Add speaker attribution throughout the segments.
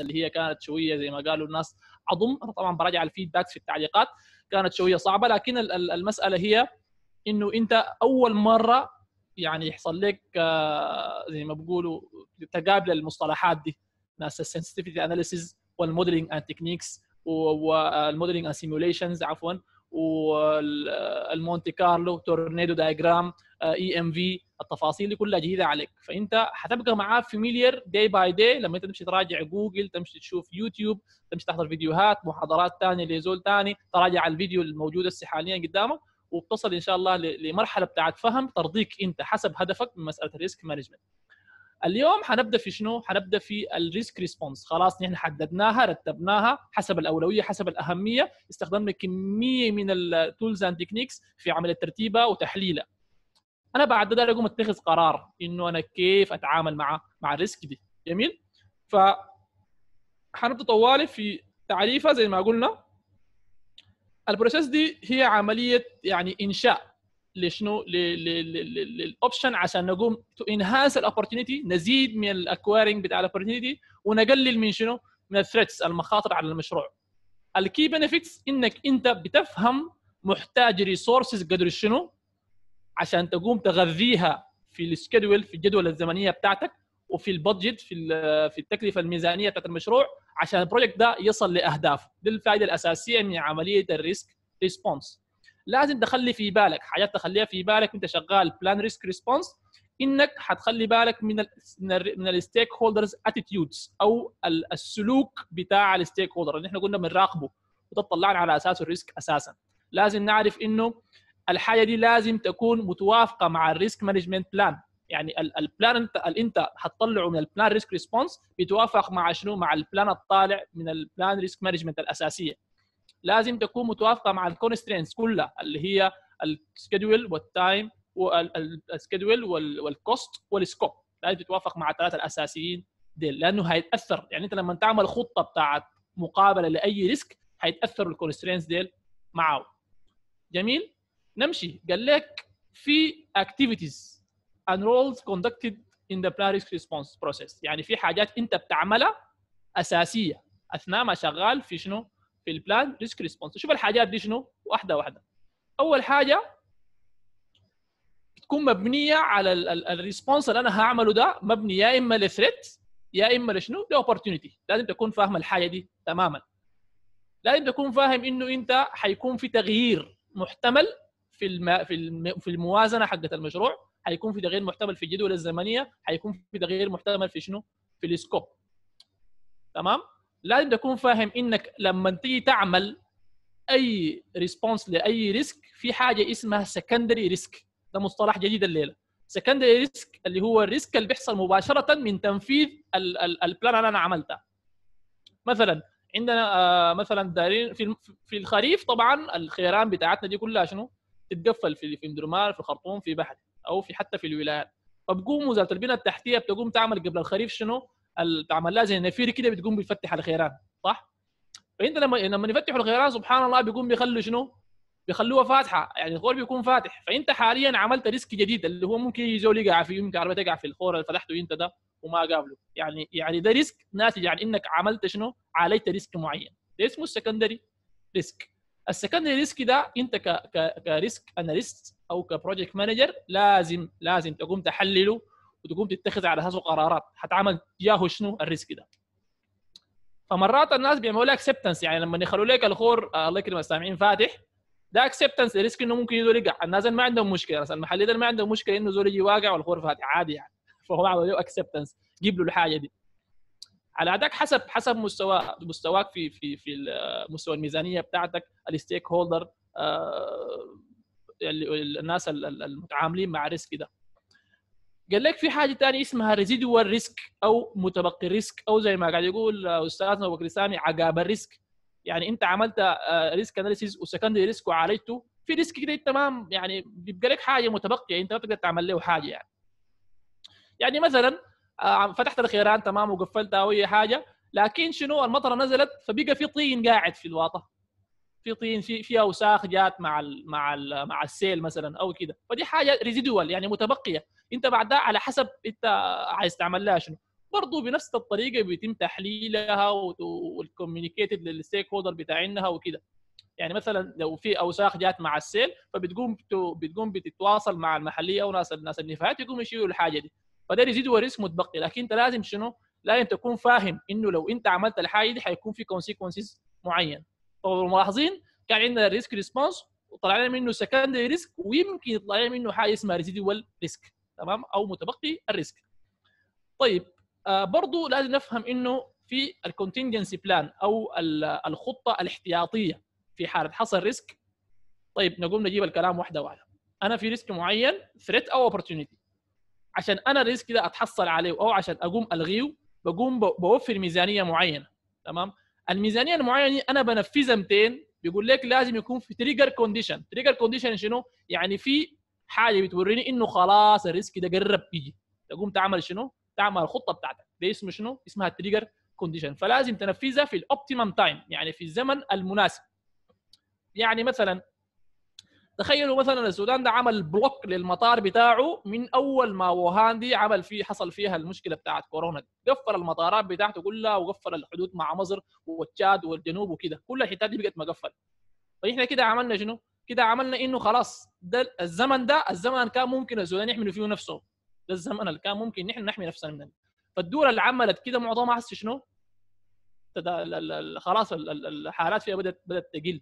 Speaker 1: اللي هي كانت شويه زي ما قالوا الناس عضم انا طبعا براجع الفيدباكس في التعليقات كانت شويه صعبه لكن المساله هي انه انت اول مره يعني يحصل لك آه، زي ما بيقولوا تقابل المصطلحات دي ناس السنسيتيفيتي اناليسيز والموديلنج اند تكنيكس والموديلنج اند سيموليشنز عفوا والمونتي كارلو تورنيدو دايجرام اي ام في التفاصيل دي كلها جديده عليك فانت حتبقى معاه فيميلير داي باي داي لما انت تمشي تراجع جوجل تمشي تشوف يوتيوب تمشي تحضر فيديوهات محاضرات ثانيه لزول ثاني تراجع الفيديو الموجود هسه حاليا قدامك وبتصل ان شاء الله لمرحله بتاعت فهم ترضيك انت حسب هدفك من مساله الريسك مانجمنت اليوم حنبدا في شنو؟ حنبدا في الريسك ريسبونس خلاص نحن حددناها رتبناها حسب الاولويه حسب الاهميه استخدمنا كميه من التولز اند تكنيكس في عمل الترتيبه وتحليلها انا بعد ذلك اقوم اتخذ قرار انه انا كيف اتعامل مع مع الريسك دي جميل ف حنبدا طوالي في تعريفها زي ما قلنا البروسيس دي هي عمليه يعني انشاء لشنو للاوبشن عشان نقوم تو انهانس الاوبورتونيتي نزيد من الاكويرنج بتاع الاوبورتونيتي ونقلل من شنو من الثريتس المخاطر على المشروع الكي بنفيتس انك انت بتفهم محتاج ريسورسز قدر شنو عشان تقوم تغذيها في السكيدول في الجدول الزمنيه بتاعتك وفي البادجت في في التكلفه الميزانيه بتاعت المشروع عشان البروجكت ده يصل لاهدافه دي الفائده الاساسيه من عمليه الريسك ريسبونس لازم تخلي في بالك حاجات تخليها في بالك وانت شغال بلان ريسك ريسبونس انك حتخلي بالك من الـ من الستيك هولدرز اتيتيودز او السلوك بتاع الستيك هولدر اللي احنا قلنا بنراقبه وتطلعنا على اساسه الريسك اساسا لازم نعرف انه الحاجه دي لازم تكون متوافقه مع الريسك مانجمنت بلان يعني البلان اللي انت هتطلعه من البلان ريسك ريسبونس بيتوافق مع شنو مع البلان الطالع من البلان ريسك مانجمنت الاساسيه لازم تكون متوافقه مع الكونسترينتس كلها اللي هي السكيدول والتايم والسكيدول والكوست والسكوب لازم تتوافق مع الثلاثه الاساسيين ديل لانه هيتاثر يعني انت لما تعمل خطه بتاعت مقابله لاي ريسك هيتاثر الكونسترينتس ديل معه جميل نمشي قال لك في اكتيفيتيز and roles conducted in the plan risk response process يعني في حاجات انت بتعملها اساسيه اثناء ما شغال في شنو في البلان ريسك ريسبونس شوف الحاجات دي شنو واحده واحده اول حاجه تكون مبنيه على الريسبونس اللي انا هعمله ده مبني يا اما لثريت يا اما لشنو لاوبرتونيتي لازم تكون فاهم الحاجه دي تماما لازم تكون فاهم انه انت حيكون في تغيير محتمل في الم... في الم... في الموازنه حقت المشروع حيكون في تغيير محتمل في الجدول الزمنيه حيكون في تغيير محتمل في شنو في السكوب تمام لازم تكون فاهم انك لما تيجي تعمل اي ريسبونس لاي ريسك في حاجه اسمها سكندري ريسك ده مصطلح جديد الليله سكندري ريسك اللي هو الريسك اللي بيحصل مباشره من تنفيذ البلان اللي انا عملتها مثلا عندنا آه، مثلا دارين في في الخريف طبعا الخيران بتاعتنا دي كلها شنو تتقفل في في مدرمان في الخرطوم في بحر او في حتى في الولايات فبقوم وزاره البنى التحتيه بتقوم تعمل قبل الخريف شنو بعمل لها زي نفير كده بتقوم بيفتح الخيران صح؟ فانت لما لما يفتحوا الخيران سبحان الله بيقوم بيخلوا شنو؟ بيخلوها فاتحه يعني الخور بيكون فاتح فانت حاليا عملت ريسك جديد اللي هو ممكن يجي يقع في يمكن عربيه تقع في الخور اللي فتحته انت ده وما قابله يعني يعني ده ريسك ناتج عن انك عملت شنو؟ عاليت ريسك معين ده اسمه السكندري ريسك السكندري ريسك ده انت ك ك كريسك اناليست او كبروجكت مانجر لازم لازم تقوم تحلله وتقوم تتخذ على اساسه قرارات حتعمل ياهو شنو الريسك ده فمرات الناس بيعملوا لك اكسبتنس يعني لما يخلوا لك الخور آه، الله يكرم السامعين فاتح ده اكسبتنس ريسك انه ممكن يزول يقع الناس ما عندهم مشكله مثلا المحل ده ما عندهم مشكله انه زول يجي واقع والخور فاتح عادي يعني فهو عمل له اكسبتنس جيب له الحاجه دي على عداك حسب حسب مستوى مستواك في في في آه، مستوى الميزانيه بتاعتك الستيك هولدر آه، الناس المتعاملين مع الريسك ده قال لك في حاجه ثانيه اسمها ريزيدوال ريسك او متبقي ريسك او زي ما قاعد يقول استاذنا ابو بكر سامي عقاب الريسك يعني انت عملت ريسك آه، اناليسيز وسكندري ريسك وعالجته في ريسك كده تمام يعني بيبقى لك حاجه متبقيه يعني انت ما تقدر تعمل له حاجه يعني يعني مثلا آه، فتحت الخيران تمام وقفلتها او اي حاجه لكن شنو المطره نزلت فبقى في طين قاعد في الواطه في طين في في اوساخ جات مع الـ مع الـ مع السيل مثلا او كده فدي حاجه ريزيدوال يعني متبقيه انت بعد ده على حسب انت عايز تعمل لها شنو برضه بنفس الطريقه بيتم تحليلها والكوميونيكيتد للستيك هولدر بتاعينها وكده يعني مثلا لو في اوساخ جات مع السيل فبتقوم بتقوم بتتواصل مع المحليه او ناس الناس النفايات يقوموا يشيلوا الحاجه دي فده ريزيدوال ريسك متبقي لكن انت لازم شنو؟ لازم تكون فاهم انه لو انت عملت الحاجه دي حيكون في كونسيكونسز معين ملاحظين كان عندنا ريسك ريسبونس وطلع لنا منه سكندري ريسك ويمكن يطلع لنا منه حاجه اسمها ريزيديوال ريسك تمام او متبقي الريسك طيب آه برضو لازم نفهم انه في الكونتنجنسي بلان او الخطه الاحتياطيه في حاله حصل ريسك طيب نقوم نجيب الكلام واحده واحده انا في ريسك معين ثريت او اوبورتونيتي عشان انا الريسك ده اتحصل عليه او عشان اقوم الغيه بقوم بوفر ميزانيه معينه تمام الميزانيه المعينه انا بنفذها 200 بيقول لك لازم يكون في تريجر كونديشن تريجر كونديشن شنو يعني في حاجه بتوريني انه خلاص الريسك ده قرب يجي تقوم تعمل شنو تعمل الخطه بتاعتك ده اسمه شنو اسمها التريجر كونديشن فلازم تنفذها في الاوبتيمم تايم يعني في الزمن المناسب يعني مثلا تخيلوا مثلا السودان ده عمل بلوك للمطار بتاعه من اول ما ووهان دي عمل فيه حصل فيها المشكله بتاعت كورونا دي. قفل المطارات بتاعته كلها وقفل الحدود مع مصر والتشاد والجنوب وكده كل الحتات دي بقت مقفل فاحنا طيب كده عملنا شنو؟ كده عملنا انه خلاص ده الزمن ده الزمن كان ممكن السودان يحمي فيه نفسه ده الزمن اللي كان ممكن نحن نحمي نفسنا منه فالدول اللي عملت كده معظمها شنو؟ خلاص الحالات فيها بدات بدات تقل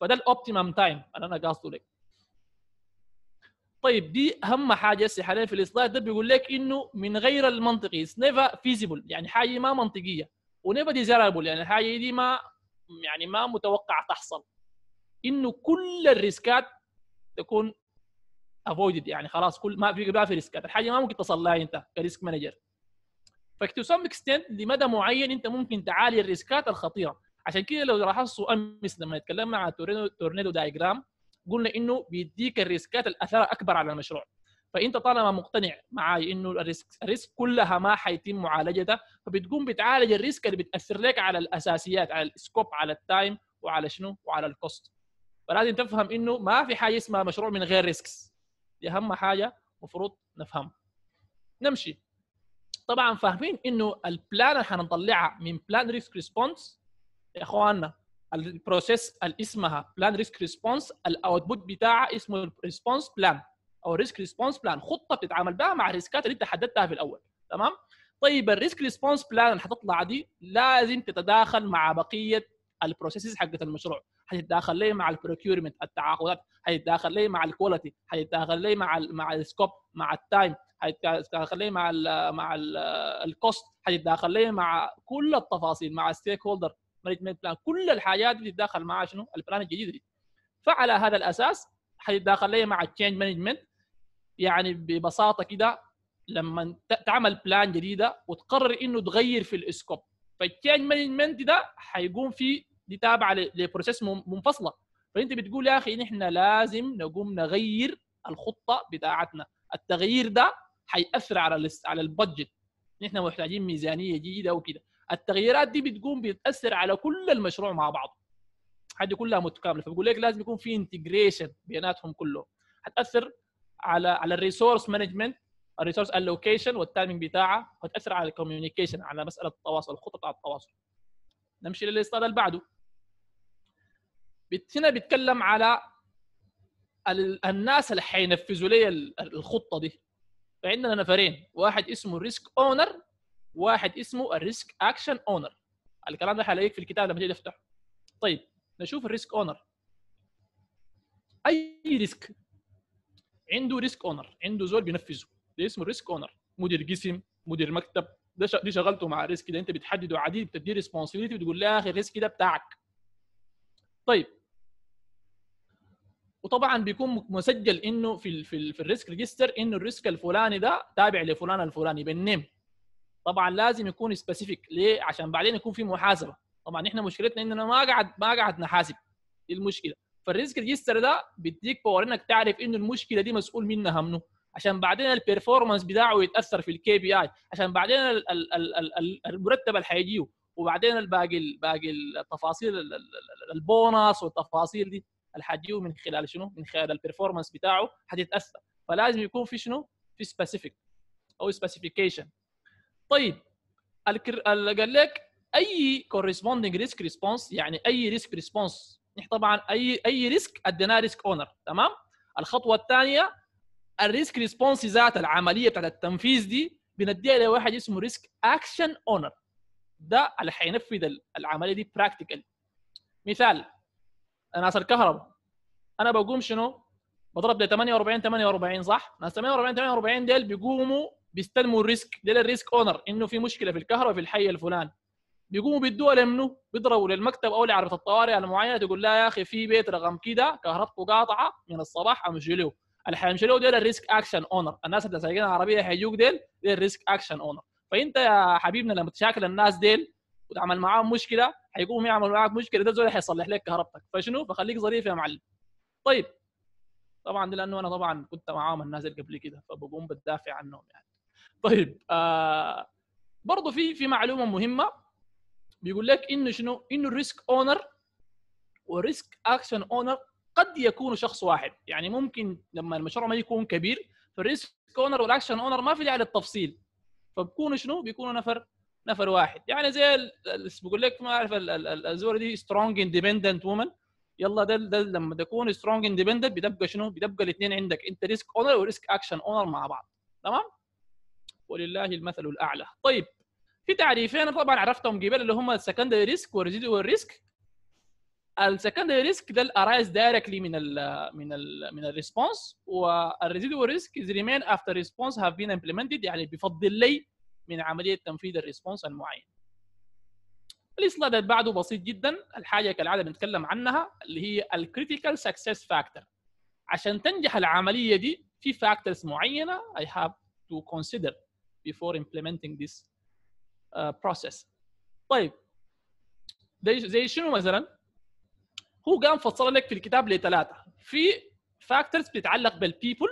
Speaker 1: فده الاوبتيمم تايم اللي انا قاصده لك طيب دي اهم حاجه هسه حاليا في السلايد ده بيقول لك انه من غير المنطقي اتس نيفر فيزيبل يعني حاجه ما منطقيه ونيفر ديزيرابل يعني الحاجه دي ما يعني ما متوقع تحصل انه كل الريسكات تكون افويدد يعني خلاص كل ما في ما في ريسكات الحاجه ما ممكن تصل لها انت كريسك مانجر فاكتو سم اكستنت لمدى معين انت ممكن تعالي الريسكات الخطيره عشان كده لو لاحظتوا امس لما اتكلمنا عن تورنيدو تورنيدو دايجرام قلنا انه بيديك الريسكات الاثار اكبر على المشروع فانت طالما مقتنع معي انه الريسك, الريسك كلها ما حيتم معالجتها فبتقوم بتعالج الريسك اللي بتاثر لك على الاساسيات على السكوب على التايم وعلى شنو وعلى الكوست فلازم تفهم انه ما في حاجه اسمها مشروع من غير ريسكس دي اهم حاجه المفروض نفهمها نمشي طبعا فاهمين انه البلان اللي حنطلعها من بلان ريسك ريسبونس اخواننا البروسيس اللي اسمها بلان ريسك ريسبونس الاوتبوت بتاعها اسمه ريسبونس بلان او ريسك ريسبونس بلان خطه بتتعامل بها مع الريسكات اللي انت حددتها في الاول تمام طيب الريسك ريسبونس بلان اللي حتطلع دي لازم تتداخل مع بقيه البروسيسز حقت المشروع حيتداخل ليه مع البروكيورمنت التعاقدات حيتداخل ليه مع الكواليتي حيتداخل ليه مع الـ مع السكوب مع التايم حيتداخل ليه مع الـ مع الكوست حيتداخل ليه مع كل التفاصيل مع الستيك هولدر مانجمنت بلان كل الحاجات اللي تتداخل معها شنو البلان الجديد دي فعلى هذا الاساس حيتداخل لي مع التشينج مانجمنت يعني ببساطه كده لما تعمل بلان جديده وتقرر انه تغير في الاسكوب فالتشينج مانجمنت ده حيقوم في دي تابعه لبروسيس منفصله فانت بتقول يا اخي نحن لازم نقوم نغير الخطه بتاعتنا التغيير ده حيأثر على على البادجت نحن محتاجين ميزانيه جديده وكده التغييرات دي بتقوم بتاثر على كل المشروع مع بعضه هذه كلها متكامله فبقول لك لازم يكون في انتجريشن بيناتهم كلهم هتاثر على على الريسورس مانجمنت الريسورس الوكيشن والتايمنج بتاعها هتاثر على الكوميونيكيشن على مساله التواصل الخطط على التواصل نمشي للاستاد اللي بعده هنا بيتكلم على الناس اللي حينفذوا لي الخطه دي فعندنا نفرين واحد اسمه ريسك اونر واحد اسمه الريسك اكشن اونر الكلام ده حلاقيك في الكتاب لما تيجي تفتحه طيب نشوف الريسك اونر اي ريسك عنده ريسك اونر عنده زول بينفذه ده اسمه ريسك اونر مدير قسم مدير مكتب ده دي شغلته مع الريسك ده انت بتحدده عديد بتديه ريسبونسبيلتي بتقول له يا اخي الريسك ده بتاعك طيب وطبعا بيكون مسجل انه في الـ في, الـ في الريسك ريجستر انه الريسك الفلاني ده تابع لفلان الفلاني بالنيم طبعا لازم يكون سبيسيفيك ليه عشان بعدين يكون في محاسبه طبعا احنا مشكلتنا اننا ما قعد ما قعد نحاسب دي المشكله فالريسك ريجستر ده بيديك باور انك تعرف انه المشكله دي مسؤول منها منه عشان بعدين البرفورمانس بتاعه يتاثر في الكي بي اي عشان بعدين الـ الـ الـ الـ المرتب اللي هيجيه وبعدين الباقي باقي التفاصيل البونص والتفاصيل دي اللي من خلال شنو؟ من خلال البرفورمانس بتاعه حتتاثر فلازم يكون في شنو؟ في سبيسيفيك او سبيسيفيكيشن طيب قال لك اي كورسبوندنج ريسك ريسبونس يعني اي ريسك ريسبونس نحن طبعا اي اي ريسك اديناه ريسك اونر تمام الخطوه الثانيه الريسك ريسبونس ذات العمليه بتاعت التنفيذ دي بنديها لواحد اسمه ريسك اكشن اونر ده اللي حينفذ العمليه دي براكتيكال مثال ناس الكهرباء انا بقوم شنو بضرب ده 48 48 صح ناس 48 48 ديل بيقوموا بيستلموا الريسك ده الريسك اونر انه في مشكله في الكهرباء في الحي الفلاني بيقوموا بيدوها لمنه بيضربوا للمكتب او لعربه الطوارئ المعينه تقول لا يا اخي في بيت رقم كده كهربته قاطعه من الصباح امشيلوه اللي حيمشيلوه ديل الريسك اكشن اونر الناس اللي سايقين العربيه حيجوك ديل ديل الريسك اكشن اونر فانت يا حبيبنا لما تشاكل الناس ديل وتعمل معاهم مشكله حيقوم يعمل معاك مشكله ده زول حيصلح لك كهربتك فشنو فخليك ظريف يا معلم طيب طبعا لانه انا طبعا كنت معاهم الناس اللي قبل كده فبقوم بدافع عنهم يعني طيب آه برضه في في معلومه مهمه بيقول لك انه شنو انه الريسك اونر والريسك اكشن اونر قد يكون شخص واحد يعني ممكن لما المشروع ما يكون كبير فالريسك اونر والاكشن اونر ما في داعي للتفصيل فبكونوا شنو بيكونوا نفر نفر واحد يعني زي بقول لك ما اعرف الزوره دي سترونج اندبندنت وومن يلا ده, ده لما تكون سترونج اندبندنت بتبقى شنو بتبقى الاثنين عندك انت ريسك اونر وريسك اكشن اونر مع بعض تمام ولله المثل الاعلى طيب في تعريفين طبعا عرفتهم قبل اللي هم السكندري ريسك والريزيدوال ريسك السكندري ريسك ده الارايز دايركتلي من الـ من الـ من الريسبونس والريزيدوال ريسك از ريمين افتر ريسبونس هاف بين امبلمنتد يعني بفضل لي من عمليه تنفيذ الريسبونس المعين السلايد اللي بعده بسيط جدا الحاجه كالعاده بنتكلم عنها اللي هي الكريتيكال سكسس فاكتور عشان تنجح العمليه دي في فاكتورز معينه I have to consider before implementing this uh, process طيب زي زي شنو مثلا هو قام فصل لك في الكتاب لثلاثه في فاكتورز بتتعلق بالبيبل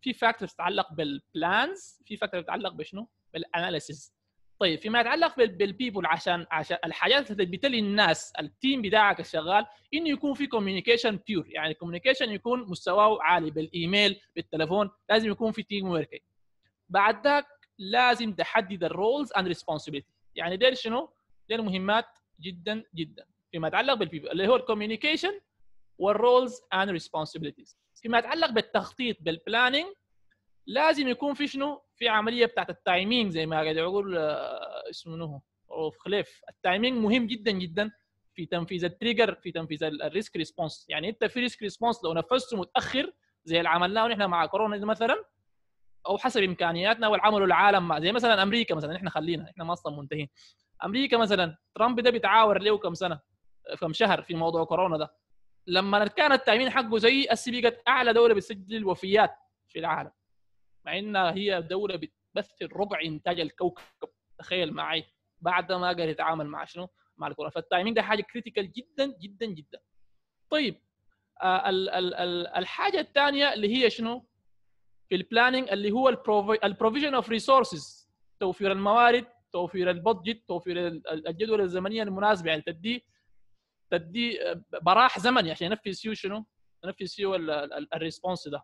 Speaker 1: في فاكتورز بتتعلق بالبلانز في فاكتورز بتتعلق بشنو بالاناليسيز طيب فيما يتعلق بالبيبل عشان عشان الحاجات اللي بتلي الناس التيم بتاعك الشغال انه يكون في كوميونيكيشن بيور يعني الكوميونيكيشن يكون مستواه عالي بالايميل بالتليفون لازم يكون في تيم وركينج بعد ذاك لازم تحدد الرولز اند ريسبونسبيلتي يعني دير شنو؟ دير مهمات جدا جدا فيما يتعلق بالبيبل اللي هو الكوميونيكيشن والرولز اند ريسبونسبيلتيز فيما يتعلق بالتخطيط بالبلاننج لازم يكون في شنو؟ في عمليه بتاعت التايمينج زي ما قاعد يقول آه، اسمه روف خليف التايمينج مهم جدا جدا في تنفيذ التريجر في تنفيذ الريسك ريسبونس يعني انت في ريسك ريسبونس لو نفذته متاخر زي اللي عملناه نحن مع كورونا مثلا او حسب امكانياتنا والعمل العالم مع زي مثلا امريكا مثلا احنا خلينا احنا ما اصلا منتهين امريكا مثلا ترامب ده بيتعاور له كم سنه كم شهر في موضوع كورونا ده لما كان التامين حقه زي السي بي اعلى دوله بتسجل الوفيات في العالم مع انها هي دوله بتمثل ربع انتاج الكوكب تخيل معي بعد ما قدر يتعامل مع شنو مع الكورونا فالتايمين ده حاجه كريتيكال جدا جدا جدا طيب آه، الحاجه الثانيه اللي هي شنو في البلاننج اللي هو البروفيجن اوف ريسورسز توفير الموارد توفير البادجت توفير الجدول الزمنيه المناسبه يعني تدي تدي آه، براح زمني عشان ينفذ سيو شنو؟ ينفذ سيو الريسبونس ده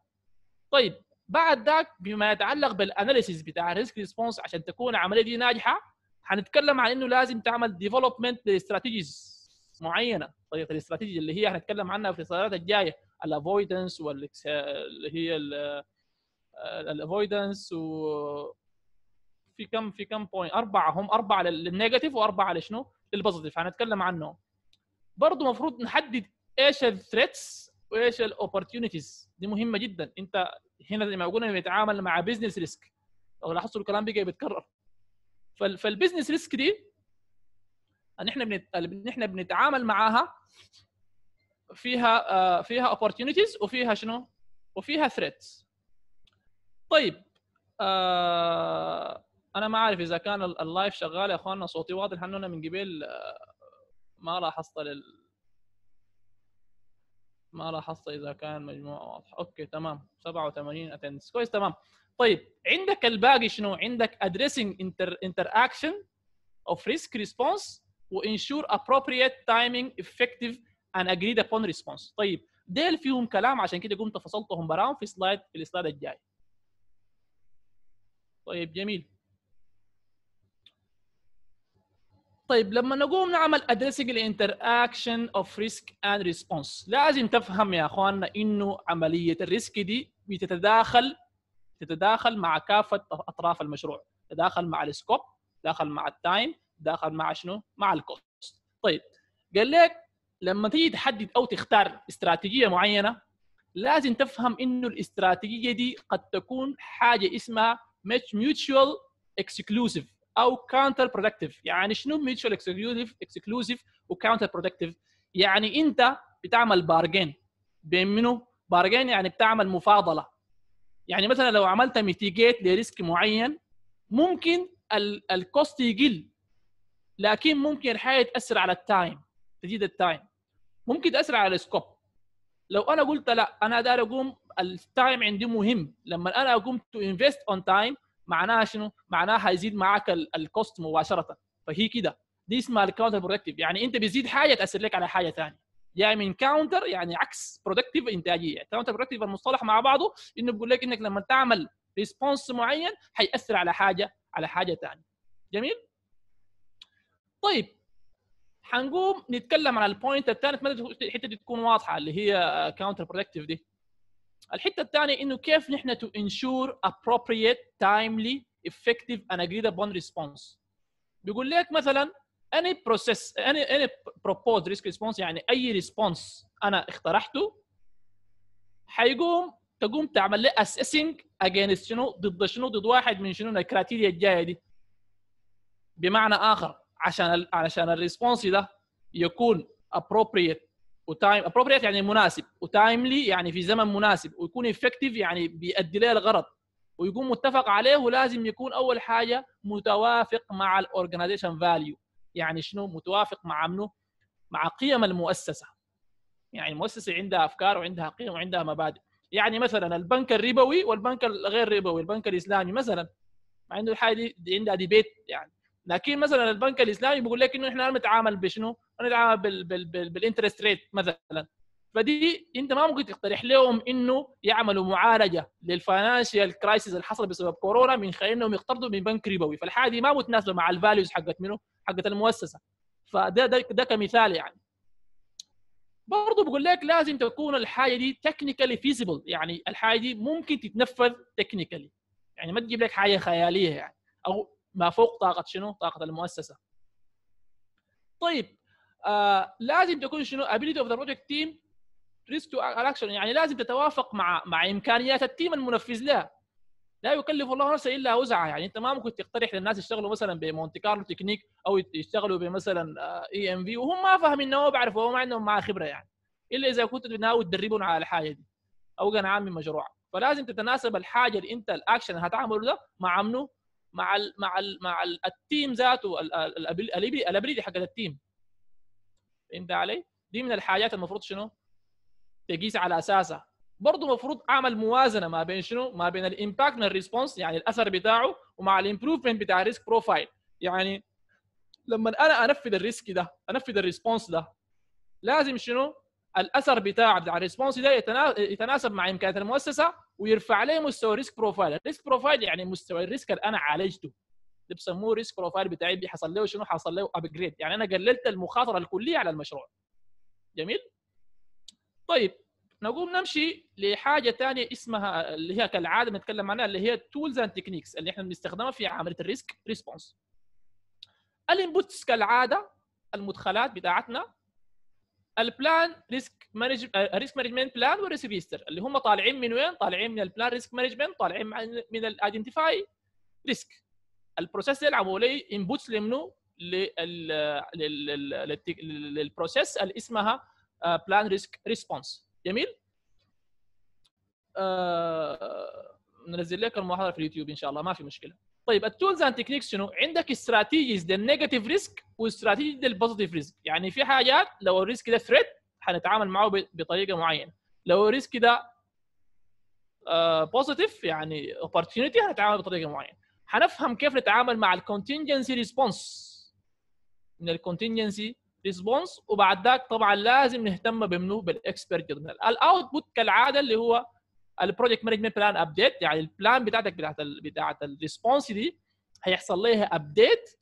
Speaker 1: طيب بعد ذاك بما يتعلق بالاناليسيز بتاع الريسك ريسبونس عشان تكون العمليه دي ناجحه هنتكلم عن انه لازم تعمل ديفلوبمنت لاستراتيجيز معينه طريقه الاستراتيجيه اللي هي هنتكلم عنها في السنوات الجايه الافويدنس واللي هي آه، الافويدنس و في كم في كم بوينت اربعه هم اربعه للنيجاتيف واربعه لشنو؟ للبوزيتيف هنتكلم عنه برضه المفروض نحدد ايش الثريتس وايش الاوبرتيونيتيز دي مهمه جدا انت هنا زي ما قلنا بنتعامل مع بزنس ريسك لو لاحظتوا الكلام بيجي بيتكرر فالبزنس ريسك دي ان احنا بنت... احنا بنتعامل معاها فيها آه، فيها اوبورتيونيتيز وفيها شنو؟ وفيها ثريتس طيب آه انا ما عارف اذا كان اللايف شغال يا اخواننا صوتي واضح لانه انا من قبل آه، ما لاحظت لل ما لاحظت اذا كان مجموعه واضحه اوكي تمام 87 اتندس كويس تمام طيب عندك الباقي شنو عندك ادريسنج انتر اكشن اوف ريسك ريسبونس وانشور ابروبريت تايمينج افكتيف ان اجريد ابون ريسبونس طيب ديل فيهم كلام عشان كده قمت فصلتهم براهم في سلايد في السلايد الجاي طيب جميل طيب لما نقوم نعمل addressing الانتراكشن اوف ريسك اند ريسبونس لازم تفهم يا اخواننا انه عمليه الريسك دي بتتداخل تتداخل مع كافه اطراف المشروع تتداخل مع السكوب تتداخل مع التايم تتداخل مع شنو مع الكوست طيب قال لك لما تيجي تحدد او تختار استراتيجيه معينه لازم تفهم انه الاستراتيجيه دي قد تكون حاجه اسمها ميوتشوال اكسكلوسيف او كاونتر برودكتيف يعني شنو ميوتشوال اكسكلوسيف اكسكلوسيف وكاونتر برودكتيف يعني انت بتعمل بارجين بين منو بارجين يعني بتعمل مفاضله يعني مثلا لو عملت ميتيجيت لريسك معين ممكن الكوست يقل لكن ممكن الحياه تاثر على التايم تزيد التايم ممكن تاثر على السكوب لو انا قلت لا انا داير اقوم التايم عندي مهم لما انا اقوم تو انفست اون تايم معناها شنو؟ معناها حيزيد معاك الكوست مباشره فهي كده دي اسمها الكاونتر برودكتيف يعني انت بيزيد حاجه تاثر لك على حاجه ثانيه يعني من كاونتر يعني عكس برودكتيف انتاجيه كاونتر برودكتيف المصطلح مع بعضه انه بيقول لك انك لما تعمل ريسبونس معين هياثر على حاجه على حاجه ثانيه جميل طيب حنقوم نتكلم عن البوينت الثالث ما الحته دي تكون واضحه اللي هي كاونتر برودكتيف دي الحته الثانيه انه كيف نحن تو انشور appropriate timely effective and agreed upon response بيقول لك مثلا any process any any proposed risk response يعني اي response انا اقترحته حيقوم تقوم تعمل لي assessing against شنو ضد شنو ضد واحد من شنو الكراتيريا الجايه دي بمعنى اخر عشان عشان الريسبونس ده يكون appropriate وتايم ابروبريت يعني مناسب وتايملي يعني في زمن مناسب ويكون افكتيف يعني بيؤدي لها الغرض ويكون متفق عليه ولازم يكون اول حاجه متوافق مع الاورجنايزيشن فاليو يعني شنو متوافق مع منه مع قيم المؤسسه يعني المؤسسه عندها افكار وعندها قيم وعندها مبادئ يعني مثلا البنك الربوي والبنك الغير ربوي البنك الاسلامي مثلا مع انه الحاجه دي عندها ديبيت يعني لكن مثلا البنك الاسلامي بيقول لك انه احنا نتعامل بشنو ونلعبها بال بال بال بالانترست ريت مثلا فدي انت ما ممكن تقترح لهم انه يعملوا معالجه للفاينانشال كرايسيس اللي حصل بسبب كورونا من خلال انهم يقترضوا من بنك ربوي فالحاجه دي ما متناسبه مع الفاليوز حقت منه حقت المؤسسه فده ده, ده كمثال يعني برضه بقول لك لازم تكون الحاجه دي تكنيكالي فيزبل يعني الحاجه دي ممكن تتنفذ تكنيكالي يعني ما تجيب لك حاجه خياليه يعني او ما فوق طاقه شنو طاقه المؤسسه طيب آه، لازم تكون شنو ability اوف ذا project تيم risk to action يعني لازم تتوافق مع مع امكانيات التيم المنفذ لها لا يكلف الله نفسا الا وزعها يعني انت ما ممكن تقترح للناس يشتغلوا مثلا بمونتي كارلو تكنيك او يشتغلوا بمثلا اي ام في وهم ما فاهمين وما بيعرفوا وما عندهم معاه خبره يعني الا اذا كنت ناوي تدربهم على الحاجه دي او كان عامل مشروع فلازم تتناسب الحاجه اللي انت الاكشن اللي هتعمله ده مع منه مع الـ مع الـ مع التيم ذاته الابيلتي حق التيم انت علي دي من الحاجات المفروض شنو تقيس على اساسها برضه المفروض اعمل موازنه ما بين شنو ما بين الامباكت من الريسبونس يعني الاثر بتاعه ومع الامبروفمنت بتاع الريسك بروفايل يعني لما انا انفذ الريسك ده انفذ الريسبونس ده لازم شنو الاثر بتاع بتاع الريسبونس ده يتناسب مع امكانيات المؤسسه ويرفع لي مستوى الريسك بروفايل الريسك بروفايل يعني مستوى الريسك اللي انا عالجته اللي بسموه ريسك بروفايل بتاعي بيحصل له شنو حصل له ابجريد يعني انا قللت المخاطره الكليه على المشروع جميل طيب نقوم نمشي لحاجه ثانيه اسمها اللي هي كالعاده بنتكلم عنها اللي هي تولز اند تكنيكس اللي احنا بنستخدمها في عمليه الريسك ريسبونس الانبوتس كالعاده المدخلات بتاعتنا البلان ريسك مانجمنت ريسك مانجمنت بلان ريستر اللي هم طالعين من وين؟ طالعين من البلان ريسك مانجمنت طالعين من الايدنتيفاي ريسك البروسيس يلعبوا العمولي انبوتس لمنو للبروسيس اللي اسمها بلان ريسك ريسبونس جميل آه، ننزل لك المحاضره في اليوتيوب ان شاء الله ما في مشكله طيب التولز اند تكنيكس شنو عندك استراتيجيز للنيجاتيف ريسك واستراتيجيز للبوزيتيف ريسك يعني في حاجات لو الريسك ده ثريت هنتعامل معه بطريقه معينه لو الريسك ده بوزيتيف آه، يعني اوبورتيونيتي هنتعامل بطريقه معينه هنفهم كيف نتعامل مع الكونتينجنسي ريسبونس من الكونتينجنسي ريسبونس وبعد ذاك طبعا لازم نهتم بمنو بالاكسبرت جدول الاوتبوت كالعاده اللي هو البروجكت مانجمنت بلان ابديت يعني البلان بتاعتك بتاعت بتاعت الريسبونس دي هيحصل لها ابديت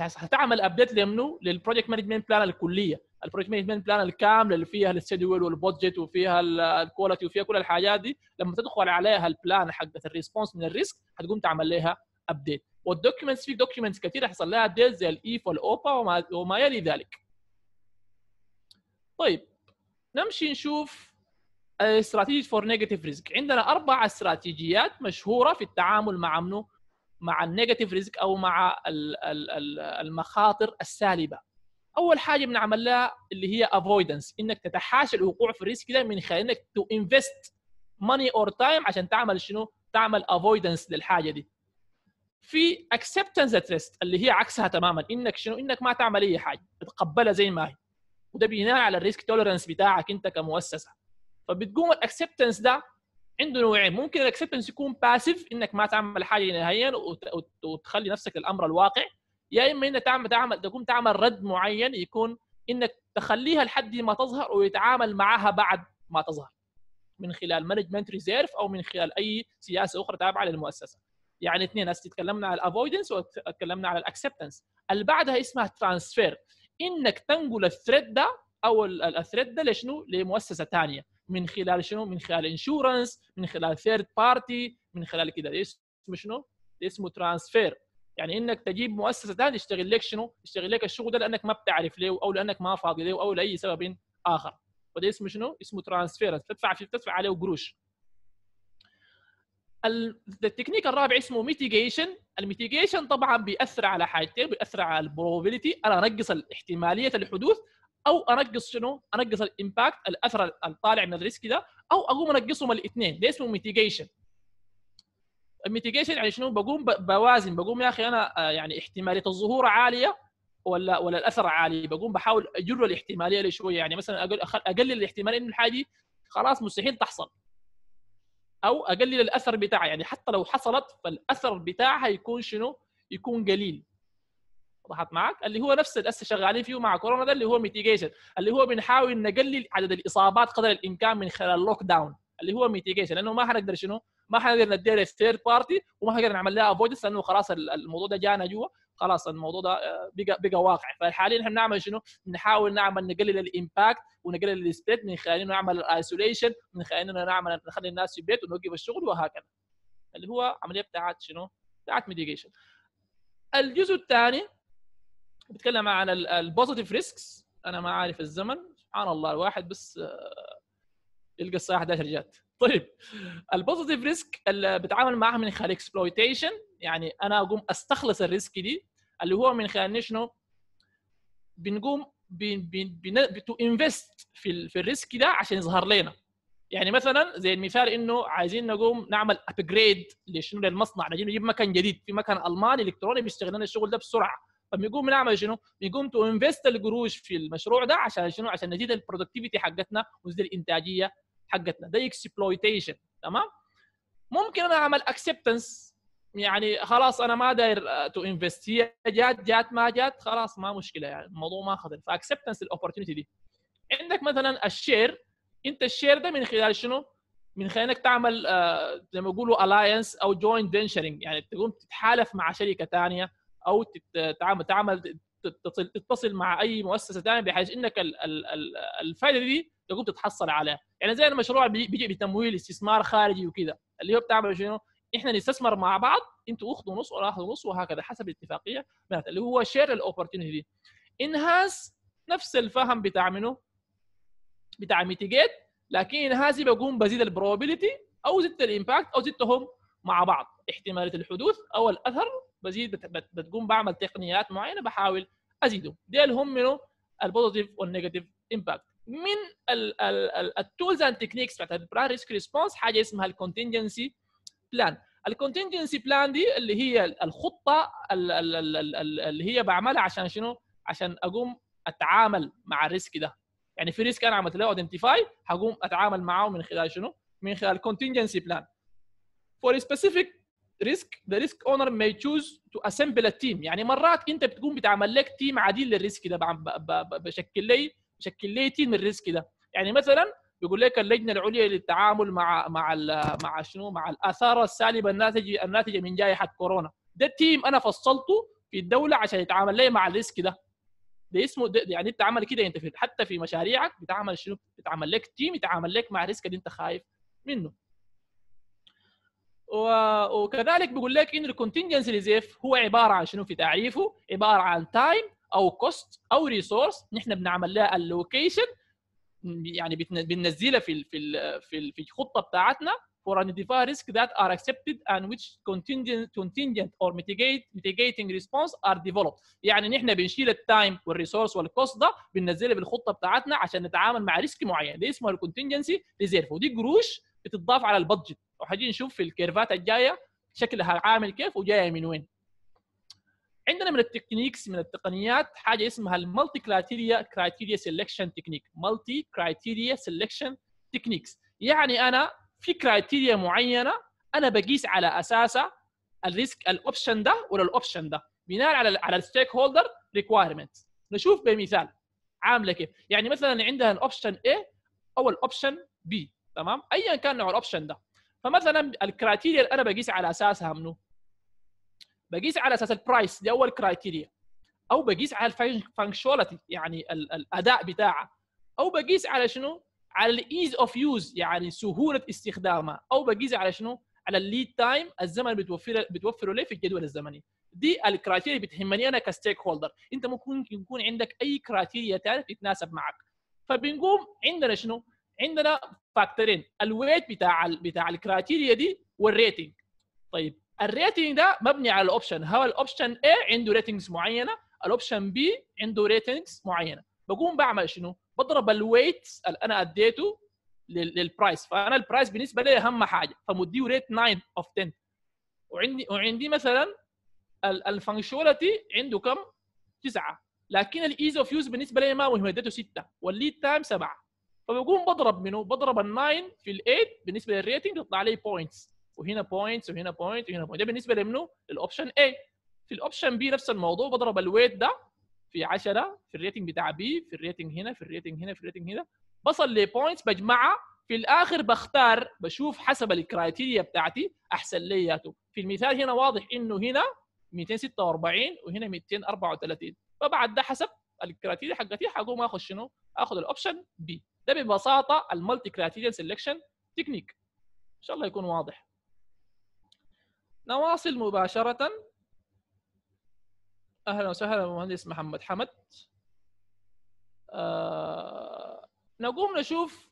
Speaker 1: هتعمل ابديت لمنو للبروجكت مانجمنت بلان الكليه البروجكت مانجمنت بلان الكامل اللي فيها السيدول والبودجت وفيها الكواليتي وفيها كل الحاجات دي لما تدخل عليها البلان حق الريسبونس من الريسك هتقوم تعمل لها ابديت والدوكيومنتس في دوكيومنتس كثيره حصل لها ابديت زي الايف والاوبا e وما, وما يلي ذلك طيب نمشي نشوف استراتيجي فور نيجاتيف ريسك عندنا اربع استراتيجيات مشهوره في التعامل مع منه مع النيجاتيف ريسك او مع المخاطر السالبه اول حاجه بنعمل لها اللي هي افويدنس انك تتحاشى الوقوع في الريسك ده من خلال انك تو انفست ماني اور تايم عشان تعمل شنو؟ تعمل افويدنس للحاجه دي. في اكسبتنس ات ريسك اللي هي عكسها تماما انك شنو؟ انك ما تعمل اي حاجه تتقبلها زي ما هي. وده بناء على الريسك توليرنس بتاعك انت كمؤسسه. فبتقوم الاكسبتنس ده عنده نوعين ممكن الاكسبتنس يكون باسيف انك ما تعمل حاجه نهائيا وتخلي نفسك الامر الواقع يا اما انك تعمل تعمل تقوم تعمل رد معين يكون انك تخليها لحد ما تظهر ويتعامل معها بعد ما تظهر من خلال مانجمنت ريزيرف او من خلال اي سياسه اخرى تابعه للمؤسسه يعني اثنين هسه تكلمنا على الافويدنس وتكلمنا على الاكسبتنس اللي بعدها اسمها ترانسفير انك تنقل الثريد ده او الثريد ده لشنو لمؤسسه ثانيه من خلال شنو من خلال انشورنس من خلال ثيرد بارتي من خلال كده اسمه شنو اسمه ترانسفير يعني انك تجيب مؤسسه ثانيه تشتغل لك شنو؟ تشتغل لك الشغل ده لانك ما بتعرف ليه او لانك ما فاضي ليه او لاي سبب اخر وده اسمه شنو؟ اسمه ترانسفيرنس تدفع فيه تدفع عليه قروش التكنيك الرابع اسمه ميتيجيشن الميتيجيشن طبعا بيأثر على حاجتين بيأثر على البروبابيلتي انا انقص احتماليه الحدوث او انقص شنو؟ انقص الامباكت الاثر الطالع من الريسك ده او اقوم انقصهم الاثنين ده اسمه ميتيجيشن الميتيجيشن يعني شنو بقوم بوازن بقوم يا اخي انا آه، يعني احتماليه الظهور عاليه ولا ولا الاثر عالي بقوم بحاول اجر الاحتماليه لي شويه يعني مثلا اقلل الاحتمال انه الحاجه دي خلاص مستحيل تحصل او اقلل الاثر بتاعها يعني حتى لو حصلت فالاثر بتاعها يكون شنو؟ يكون قليل وضحت معك؟ اللي هو نفس الاسئله شغالين فيه مع كورونا ده اللي هو ميتيجيشن اللي هو بنحاول نقلل عدد الاصابات قدر الامكان من خلال لوك داون اللي هو ميتيجيشن لانه ما حنقدر شنو ما حنقدر نديها للثيرد بارتي وما حنقدر نعمل لها افويدنس لانه خلاص الموضوع ده جانا جوا خلاص الموضوع ده آه، بقى بقى واقع فحاليا احنا بنعمل شنو؟ بنحاول نعمل نقلل الامباكت ونقلل السبريد من خلال نعمل الايسوليشن من خلال انه نعمل نخلي الناس في البيت ونوقف الشغل وهكذا اللي هو عمليه بتاعت شنو؟ بتاعت ميديجيشن الجزء الثاني بتكلم عن البوزيتيف ريسكس انا ما عارف الزمن سبحان الله الواحد بس آه، يلقى الساعه 11 رجعت طيب البوزيتيف ريسك اللي بتعامل معاها من خلال اكسبلويتيشن يعني انا اقوم استخلص الريسك دي اللي هو من خلال شنو بنقوم تو انفست في في الريسك ده عشان يظهر لنا يعني مثلا زي المثال انه عايزين نقوم نعمل ابجريد لشنو للمصنع عايزين نجيب مكان جديد في مكان الماني الكتروني بيشتغل لنا الشغل ده بسرعه فبنقوم نعمل شنو؟ بنقوم تو انفست القروش في المشروع ده عشان شنو؟ عشان نزيد البرودكتيفيتي حقتنا ونزيد الانتاجيه حقتنا ده اكسبلويتيشن تمام ممكن انا اعمل اكسبتنس يعني خلاص انا ما داير تو آه، انفست هي جات جات ما جات خلاص ما مشكله يعني الموضوع ما خطر فاكسبتنس الاوبورتيونيتي دي عندك مثلا الشير انت الشير ده من خلال شنو؟ من خلال انك تعمل آه، زي ما يقولوا الاينس او جوينت فينشرنج يعني تقوم تتحالف مع شركه ثانيه او تعمل تعمل تتصل مع اي مؤسسه ثانيه بحيث انك الفائده دي تقوم تتحصل عليها يعني زي المشروع بيجي بتمويل استثمار خارجي وكذا اللي هو بتعمل شنو احنا نستثمر مع بعض انتوا اخذوا نص وانا اخذ نص وهكذا حسب الاتفاقيه اللي هو شير الاوبرتونيتي دي انهاز نفس الفهم بتاع منه بتاع ميتيجيت لكن انهاز بقوم بزيد البروبابيلتي او زدت الامباكت او زدتهم مع بعض احتماليه الحدوث او الاثر بزيد بتقوم بعمل تقنيات معينه بحاول ازيده ديل هم منه البوزيتيف والنيجاتيف امباكت من التولز اند تكنيكس بتاعت البراند ريسك ريسبونس حاجه اسمها الكونتنجنسي بلان الكونتنجنسي بلان دي اللي هي الخطه اللي هي بعملها عشان شنو عشان اقوم اتعامل مع الريسك ده يعني في ريسك انا عملت له ايدنتيفاي هقوم اتعامل معاه من خلال شنو من خلال كونتنجنسي بلان فور سبيسيفيك ريسك ذا ريسك اونر ما تشوز تو اسمبل التيم يعني مرات انت بتقوم بتعمل لك تيم عديل للريسك ده بشكل لي بشكل لي تيم الريسك ده يعني مثلا بيقول لك اللجنه العليا للتعامل مع مع مع شنو مع الاثار السالبه الناتجه الناتجه من جائحه كورونا ده التيم انا فصلته في الدوله عشان يتعامل لي مع الريسك ده ده اسمه ده يعني انت عمل كده انت في حتى في مشاريعك بتعمل شنو بتعمل لك تيم يتعامل لك مع الريسك اللي انت خايف منه وكذلك بيقول لك ان الكونتنجنسي ريزيرف هو عباره عن شنو في تعريفه عباره عن تايم او كوست او ريسورس نحن بنعمل لها اللوكيشن يعني بننزلها في في في, في الخطه بتاعتنا for identify risk that are accepted and which contingent, contingent or mitigate, mitigating response are developed. يعني نحن بنشيل التايم والريسورس والكوست ده بننزلها بالخطه بتاعتنا عشان نتعامل مع ريسك معين، ده اسمها الكونتنجنسي ريزيرف ودي قروش بتتضاف على البادجت وحجي نشوف في الكيرفات الجايه شكلها عامل كيف وجايه من وين عندنا من التكنيكس من التقنيات حاجه اسمها المالتي كرايتيريا كرايتيريا سيلكشن تكنيك مالتي كرايتيريا سيلكشن تكنيكس يعني انا في كرايتيريا معينه انا بقيس على اساسها الريسك الاوبشن ده ولا الاوبشن ده بناء على على الستيك هولدر ريكوايرمنت نشوف بمثال عامله كيف يعني مثلا عندها الاوبشن A او الاوبشن B تمام ايا كان نوع الاوبشن ده فمثلا الكرايتيريا اللي انا بقيس على اساسها منه بقيس على اساس البرايس دي اول كرايتيريا او بقيس على الفانكشواليتي يعني الاداء بتاعها او بقيس على شنو على الايز اوف يوز يعني سهوله استخدامها او بقيس على شنو على الليد تايم الزمن بتوفر بتوفره ليه في الجدول الزمني دي الكرايتيريا بتهمني انا كستيك هولدر انت ممكن يكون عندك اي كرايتيريا ثالث يتناسب معك فبنقوم عندنا شنو عندنا فاكتورين الويت بتاع الـ بتاع الكرايتيريا دي والريتنج طيب الريتنج ده مبني على الاوبشن هو الاوبشن A عنده ريتنجز معينه الاوبشن B عنده ريتنجز معينه بقوم بعمل شنو بضرب الويت اللي انا اديته للبرايس فانا البرايس بالنسبه لي اهم حاجه فمديه ريت 9 اوف 10 وعندي وعندي مثلا الفانكشواليتي عنده كم؟ تسعه لكن الايز اوف يوز بالنسبه لي ما مهم اديته سته والليد تايم سبعه فبقوم بضرب منه بضرب ال9 في ال8 بالنسبه للريتنج يطلع لي بوينتس وهنا بوينتس وهنا بوينت وهنا بوينت ده بالنسبه لمنو؟ للاوبشن A في الاوبشن بي نفس الموضوع بضرب الويت ده في 10 في الريتنج بتاع بي في الريتنج هنا في الريتنج هنا في الريتنج هنا بصل لبوينتس بجمعها في الاخر بختار بشوف حسب الكرايتيريا بتاعتي احسن لي ياتو في المثال هنا واضح انه هنا 246 وهنا 234 فبعد ده حسب الكرايتيريا حقتي حقوم اخش شنو اخذ الاوبشن بي ده ببساطه المالتي كرايتيريان سيلكشن تكنيك ان شاء الله يكون واضح نواصل مباشره اهلا وسهلا مهندس محمد حمد آه نقوم نشوف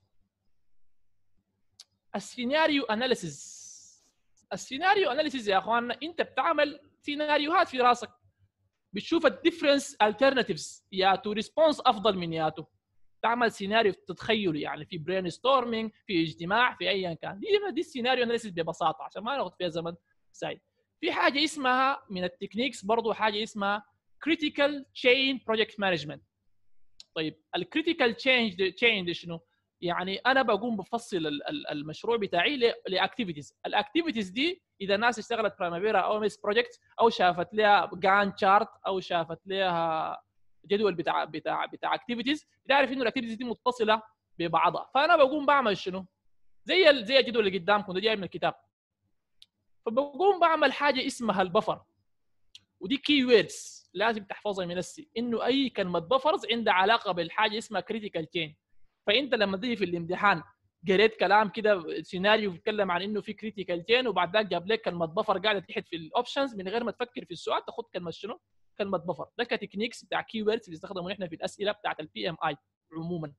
Speaker 1: السيناريو اناليسيز السيناريو اناليسيز يا اخواننا انت بتعمل سيناريوهات في راسك بتشوف الديفرنس الترناتيفز يا تو ريسبونس افضل من ياتو تعمل سيناريو تتخيله يعني في برين ستورمينج في اجتماع في ايا كان دي دي السيناريو اناليسيس ببساطه عشان ما ناخذ فيها زمن سعيد في حاجه اسمها من التكنيكس برضو حاجه اسمها كريتيكال تشين بروجكت مانجمنت طيب الكريتيكال تشينج تشين شنو؟ يعني انا بقوم بفصل المشروع بتاعي لاكتيفيتيز الاكتيفيتيز دي اذا الناس اشتغلت برامافيرا او ميس بروجكت او شافت لها جان شارت او شافت لها الجدول بتاع بتاع بتاع اكتيفيتيز بتعرف انه الاكتيفيتيز دي متصله ببعضها فانا بقوم بعمل شنو؟ زي زي الجدول اللي قدامكم ده جاي من الكتاب فبقوم بعمل حاجه اسمها البفر ودي كي ويردز لازم تحفظها من السي انه اي كلمه بفرز عندها علاقه بالحاجه اسمها كريتيكال تشين فانت لما تيجي في الامتحان قريت كلام كده سيناريو بيتكلم عن انه في كريتيكال تشين وبعد ذاك جاب لك كلمه بفر قاعده تحت في الاوبشنز من غير ما تفكر في السؤال تاخد كلمه شنو؟ كلمه بفر ده كتكنيكس بتاع كي ويردز بيستخدموا احنا في الاسئله بتاعت البي ام اي عموما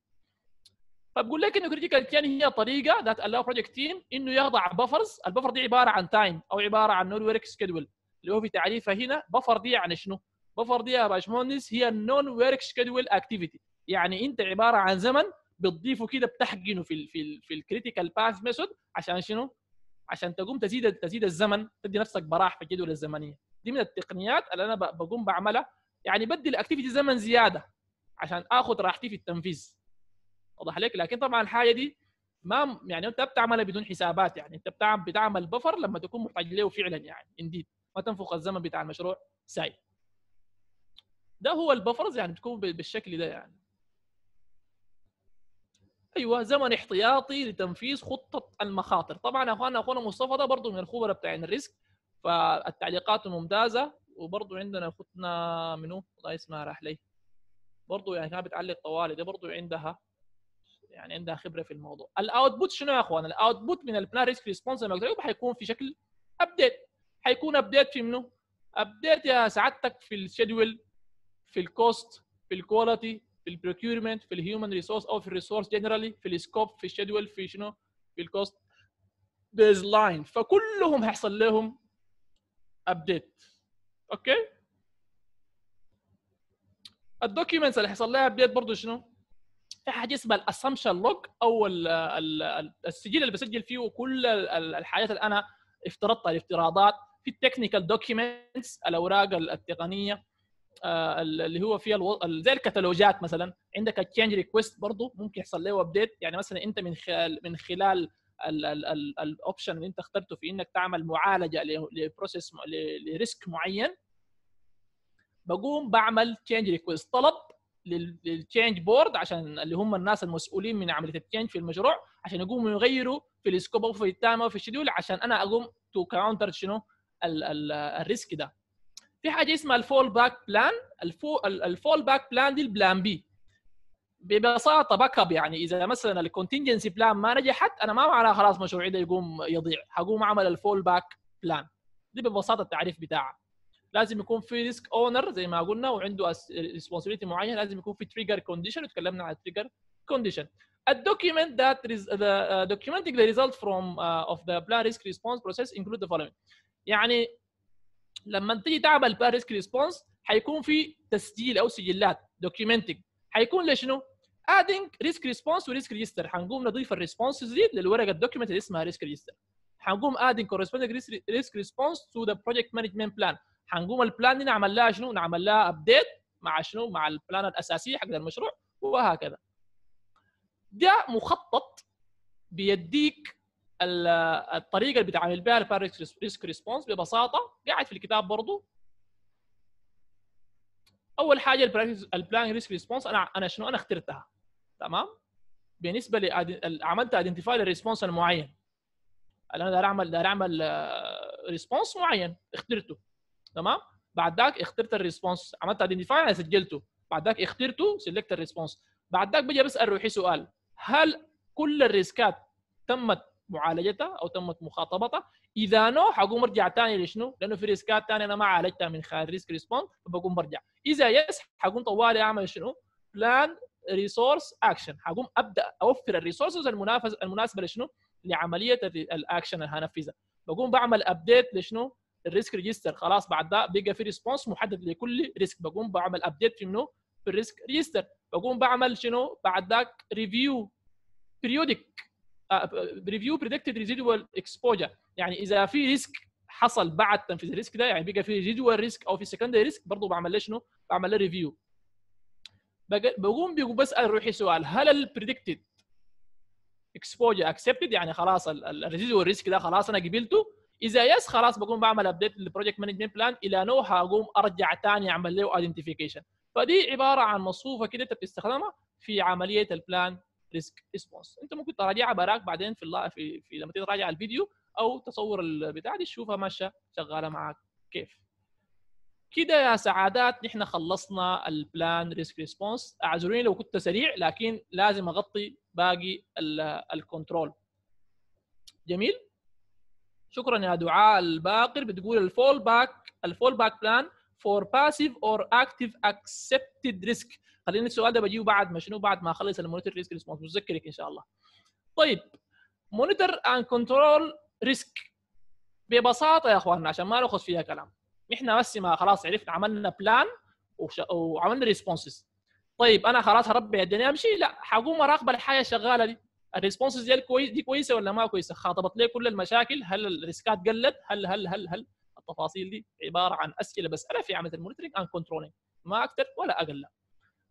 Speaker 1: فبقول لك انه كريتيكال كان هي طريقه ذات الله بروجكت تيم انه يخضع بفرز البفر دي عباره عن تايم او عباره عن نون ورك سكيدول اللي هو في تعريفها هنا بفر دي يعني شنو؟ بفر دي يا باشمهندس هي النون ورك سكيدول اكتيفيتي يعني انت عباره عن زمن بتضيفه كده بتحقنه في الـ في الـ في الكريتيكال باث ميثود عشان شنو؟ عشان تقوم تزيد تزيد الزمن تدي نفسك براح في الجدول الزمنيه دي من التقنيات اللي انا بقوم بعملها يعني بدي الاكتيفيتي زمن زياده عشان اخذ راحتي في التنفيذ واضح عليك لكن طبعا الحاجه دي ما يعني انت بتعملها بدون حسابات يعني انت بتعمل بتعمل بفر لما تكون محتاج له فعلا يعني انديد ما تنفخ الزمن بتاع المشروع ساي ده هو البفرز يعني بتكون بالشكل ده يعني ايوه زمن احتياطي لتنفيذ خطه المخاطر طبعا اخوانا اخونا مصطفى ده برضه من الخبراء بتاعين الريسك فالتعليقات ممتازه وبرضه عندنا اختنا منو الله اسمها راح لي برضه يعني كانت بتعلق طوالي دي برضه عندها يعني عندها خبره في الموضوع الاوتبوت شنو يا اخوان الاوتبوت من البلان ريسك ريسبونس حيكون في شكل ابديت حيكون ابديت في منو ابديت يا سعادتك في الشيدول في الكوست في الكواليتي في البروكيورمنت في الهيومن ريسورس او في الريسورس جنرالي في السكوب في الشيدول في شنو في الكوست بيز لاين فكلهم هيحصل لهم ابديت اوكي الدوكيومنتس اللي حصل لها ابديت برضه شنو؟ في حاجه اسمها الاسامشن لوج او الـ الـ السجل اللي بسجل فيه كل الحاجات اللي انا افترضتها الافتراضات في التكنيكال دوكيومنتس الاوراق التقنيه آه، اللي هو فيها الو... زي الكتالوجات مثلا عندك التشينج ريكويست برضه ممكن يحصل له ابديت يعني مثلا انت من خلال من خلال الاوبشن اللي انت اخترته في انك تعمل معالجه لبروسيس لريسك معين بقوم بعمل تشينج ريكويست طلب للتشينج بورد عشان اللي هم الناس المسؤولين من عمليه التشينج في المشروع عشان يقوموا يغيروا في السكوب او في التايم او في عشان انا اقوم تو كاونتر شنو الريسك ده في حاجه اسمها الفول باك بلان الفول باك بلان دي البلان بي ببساطه باك اب يعني اذا مثلا الكونتنجنسي بلان ما نجحت انا ما معناها خلاص مشروعي ده يقوم يضيع حقوم اعمل الفول باك بلان دي ببساطه التعريف بتاعها لازم يكون في ريسك اونر زي ما قلنا وعنده ريسبونسبيلتي معينه لازم يكون في تريجر كونديشن وتكلمنا عن التريجر كونديشن الدوكيمنت ذات is the uh, documenting the result from uh, of the plan risk response process يعني لما تيجي تعمل بلان ريسك ريسبونس حيكون في تسجيل او سجلات documenting حيكون لشنو؟ ادنج ريسك ريسبونس وريسك ريجستر حنقوم نضيف الريسبونسز دي للورقه الدوكيمنت اللي اسمها ريسك ريجستر حنقوم ادنج كورسبوندنج ريسك ريسبونس تو ذا بروجكت مانجمنت بلان حنقوم البلان دي نعمل لها شنو نعمل لها ابديت مع شنو مع البلان الاساسيه حق المشروع وهكذا ده مخطط بيديك الطريقه اللي بتعامل بها الريسك ريسبونس ببساطه قاعد في الكتاب برضه اول حاجه البلان ريسك ريسبونس انا انا شنو انا اخترتها تمام بالنسبه لي عملت ايدنتيفاي للريسبونس المعين انا دار اعمل دار اعمل ريسبونس آه، معين اخترته تمام بعد ذاك اخترت الريسبونس عملت ايدنتيفاي سجلته بعد ذاك اخترته سلكت الريسبونس بعد ذاك بجي بسال روحي سؤال هل كل الريسكات تمت معالجتها او تمت مخاطبتها اذا نو حقوم ارجع ثاني لشنو؟ لانه في ريسكات ثانيه انا ما عالجتها من خلال ريسك ريسبونس فبقوم برجع اذا يس حقوم طوالي اعمل شنو؟ بلان ريسورس اكشن حقوم ابدا اوفر الريسورسز المنافس المناسبه لشنو؟ لعمليه الاكشن اللي هنفذها بقوم بعمل ابديت لشنو؟ الريسك ريجستر خلاص بعد ده بيجي في ريسبونس محدد لكل ريسك بقوم بعمل ابديت في منه في الريسك ريجستر بقوم بعمل شنو بعد ذاك ريفيو بريودك ريفيو بريدكتد ريزيدوال اكسبوجر يعني اذا في ريسك حصل بعد تنفيذ الريسك ده يعني بقى في ريديوال ريسك او في سكندري ريسك برضه بعمل له شنو؟ بعمل له ريفيو بقوم بيقوم بسال روحي سؤال هل البريدكتد اكسبوجر اكسبتد يعني خلاص الريزيدوال ريسك ده خلاص انا قبلته اذا يس خلاص بقوم بعمل ابديت للبروجكت مانجمنت بلان الى نو هقوم ارجع ثاني اعمل له ايدنتيفيكيشن فدي عباره عن مصفوفه كده انت بتستخدمها في عمليه البلان ريسك ريسبونس انت ممكن تراجعها براك بعدين في, في في لما تيجي تراجع الفيديو او تصور البتاع دي تشوفها ماشيه شغاله معاك كيف كده يا سعادات نحن خلصنا البلان ريسك ريسبونس اعذروني لو كنت سريع لكن لازم اغطي باقي الكنترول جميل شكرا يا دعاء الباقر بتقول الفول باك الفول باك بلان فور باسيف اور اكتيف اكسبتد ريسك خليني السؤال ده بجيبه بعد ما شنو بعد ما اخلص المونيتور ريسك ريسبونس متذكرك ان شاء الله طيب مونيتور اند كنترول ريسك ببساطه يا اخواننا عشان ما ناخذ فيها كلام احنا بس ما خلاص عرفنا عملنا بلان وش... وعملنا ريسبونسز طيب انا خلاص هربي الدنيا امشي لا حقوم اراقب الحاجه الشغاله دي الريسبونسز دي كويس دي كويسه ولا ما كويسه خاطبت لي كل المشاكل هل الريسكات قلت هل هل هل هل التفاصيل دي عباره عن اسئله بسالها في عمليه المونيتورنج اند كنترولينج ما اكثر ولا اقل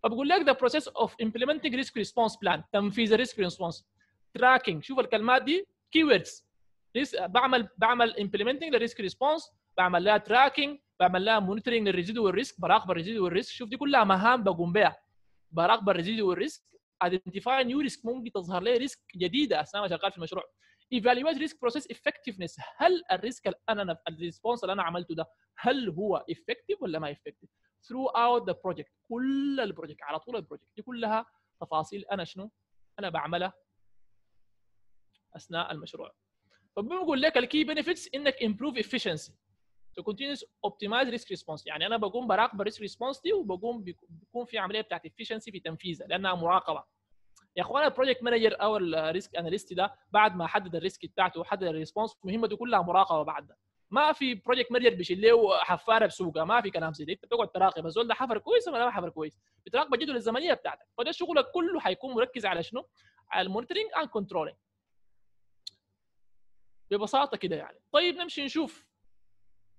Speaker 1: فبقول لك ذا بروسيس اوف implementing ريسك ريسبونس بلان تنفيذ الريسك ريسبونس تراكنج شوف الكلمات دي كيوردز Uh, بعمل بعمل امبلمنتنج للريسك ريسبونس بعمل لها تراكنج بعمل لها مونيتورنج للريزيدوال ريسك براقب الريزيدوال ريسك شوف دي كلها مهام بقوم بها براقب الريزيدوال ريسك ايدنتيفاي نيو ريسك ممكن تظهر لي ريسك جديده اثناء ما شغال في المشروع ايفالويت ريسك بروسيس افكتفنس هل الريسك اللي انا الريسبونس اللي انا عملته ده هل هو افكتف ولا ما افكتف ثرو اوت ذا بروجكت كل البروجكت على طول البروجكت دي كلها تفاصيل انا شنو انا بعملها اثناء المشروع فبيقول لك الكي بنفيتس انك امبروف افشنسي تو كونتينوس اوبتمايز ريسك ريسبونس يعني انا بقوم براقب الريسك ريسبونس دي وبقوم بيكون في عمليه بتاعت افشنسي في تنفيذها لانها مراقبه يا اخوانا البروجكت مانجر او الريسك اناليست ده بعد ما حدد الريسك بتاعته وحدد الريسبونس مهمته دي كلها مراقبه بعد ده ما في بروجكت مانجر بيشيل له حفاره بسوقها ما في كلام زي ده انت بتقعد تراقب الزول ده حفر كويس ولا ما حفر كويس بتراقب الجدول الزمنيه بتاعتك فده شغلك كله هيكون مركز على شنو؟ على المونيتورنج اند كنترولنج ببساطه كده يعني طيب نمشي نشوف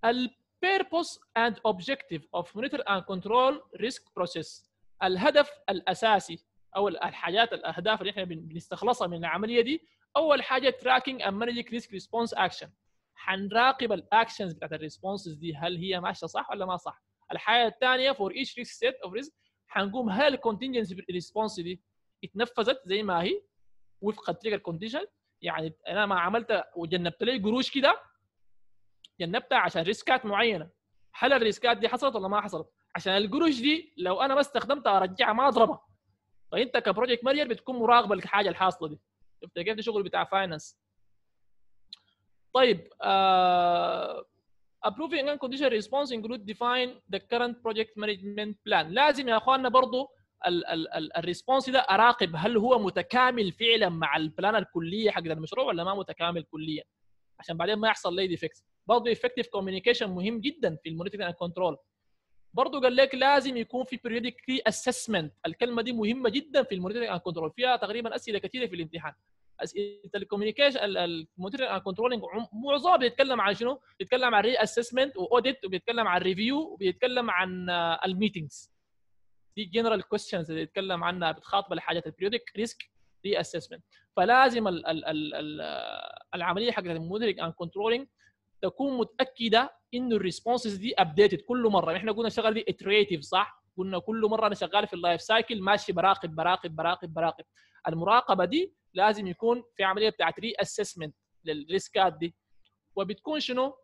Speaker 1: البيربوس اند اوبجيكتيف اوف مونيتور اند كنترول ريسك بروسيس الهدف الاساسي او الحاجات الاهداف اللي احنا بنستخلصها من العمليه دي اول حاجه تراكنج اند مانجينج ريسك ريسبونس اكشن حنراقب الاكشنز بتاعت الريسبونسز دي هل هي ماشيه صح ولا ما صح الحاجه الثانيه فور each ريسك set اوف ريسك حنقوم هل الكونتنجنسي ريسبونس دي اتنفذت زي ما هي وفق التريجر كونديشن يعني انا ما عملت وجنبت لي قروش كده جنبتها عشان ريسكات معينه هل الريسكات دي حصلت ولا ما حصلت عشان القروش دي لو انا ما استخدمتها ارجعها ما اضربها فانت طيب كبروجكت مانجر بتكون مراقبه الحاجه الحاصله دي شفت كيف شغل بتاع فاينانس طيب ابروفينج آه، approving كونديشن ريسبونس response include define the current project management plan لازم يا اخواننا برضه الريسبونس ده اراقب هل هو متكامل فعلا مع البلان الكليه حق المشروع ولا ما متكامل كليا عشان بعدين ما يحصل لي ديفكتس برضه افكتيف كوميونيكيشن مهم جدا في المونيتورنج اند كنترول برضه قال لك لازم يكون في بيريودك ري اسسمنت الكلمه دي مهمه جدا في المونيتورنج اند كنترول فيها تقريبا اسئله كثيره في الامتحان اسئله الكوميونيكيشن المونيتورنج اند كنترولنج معظمها بيتكلم عن شنو؟ بيتكلم عن ري اسسمنت واوديت وبيتكلم عن ريفيو وبيتكلم عن آه، الميتنجز دي جنرال كويستشنز اللي يتكلم عنها بتخاطب لحاجات البريودك ريسك ري اسسمنت فلازم الـ الـ الـ الـ العمليه حقت المودرنج اند كنترولينج تكون متاكده انه الريسبونسز دي ابديتد كل مره يعني احنا قلنا الشغله دي اتريتيف صح قلنا كل مره انا شغال في اللايف سايكل ماشي براقب براقب براقب براقب المراقبه دي لازم يكون في عمليه بتاعت ري اسسمنت للريسكات دي وبتكون شنو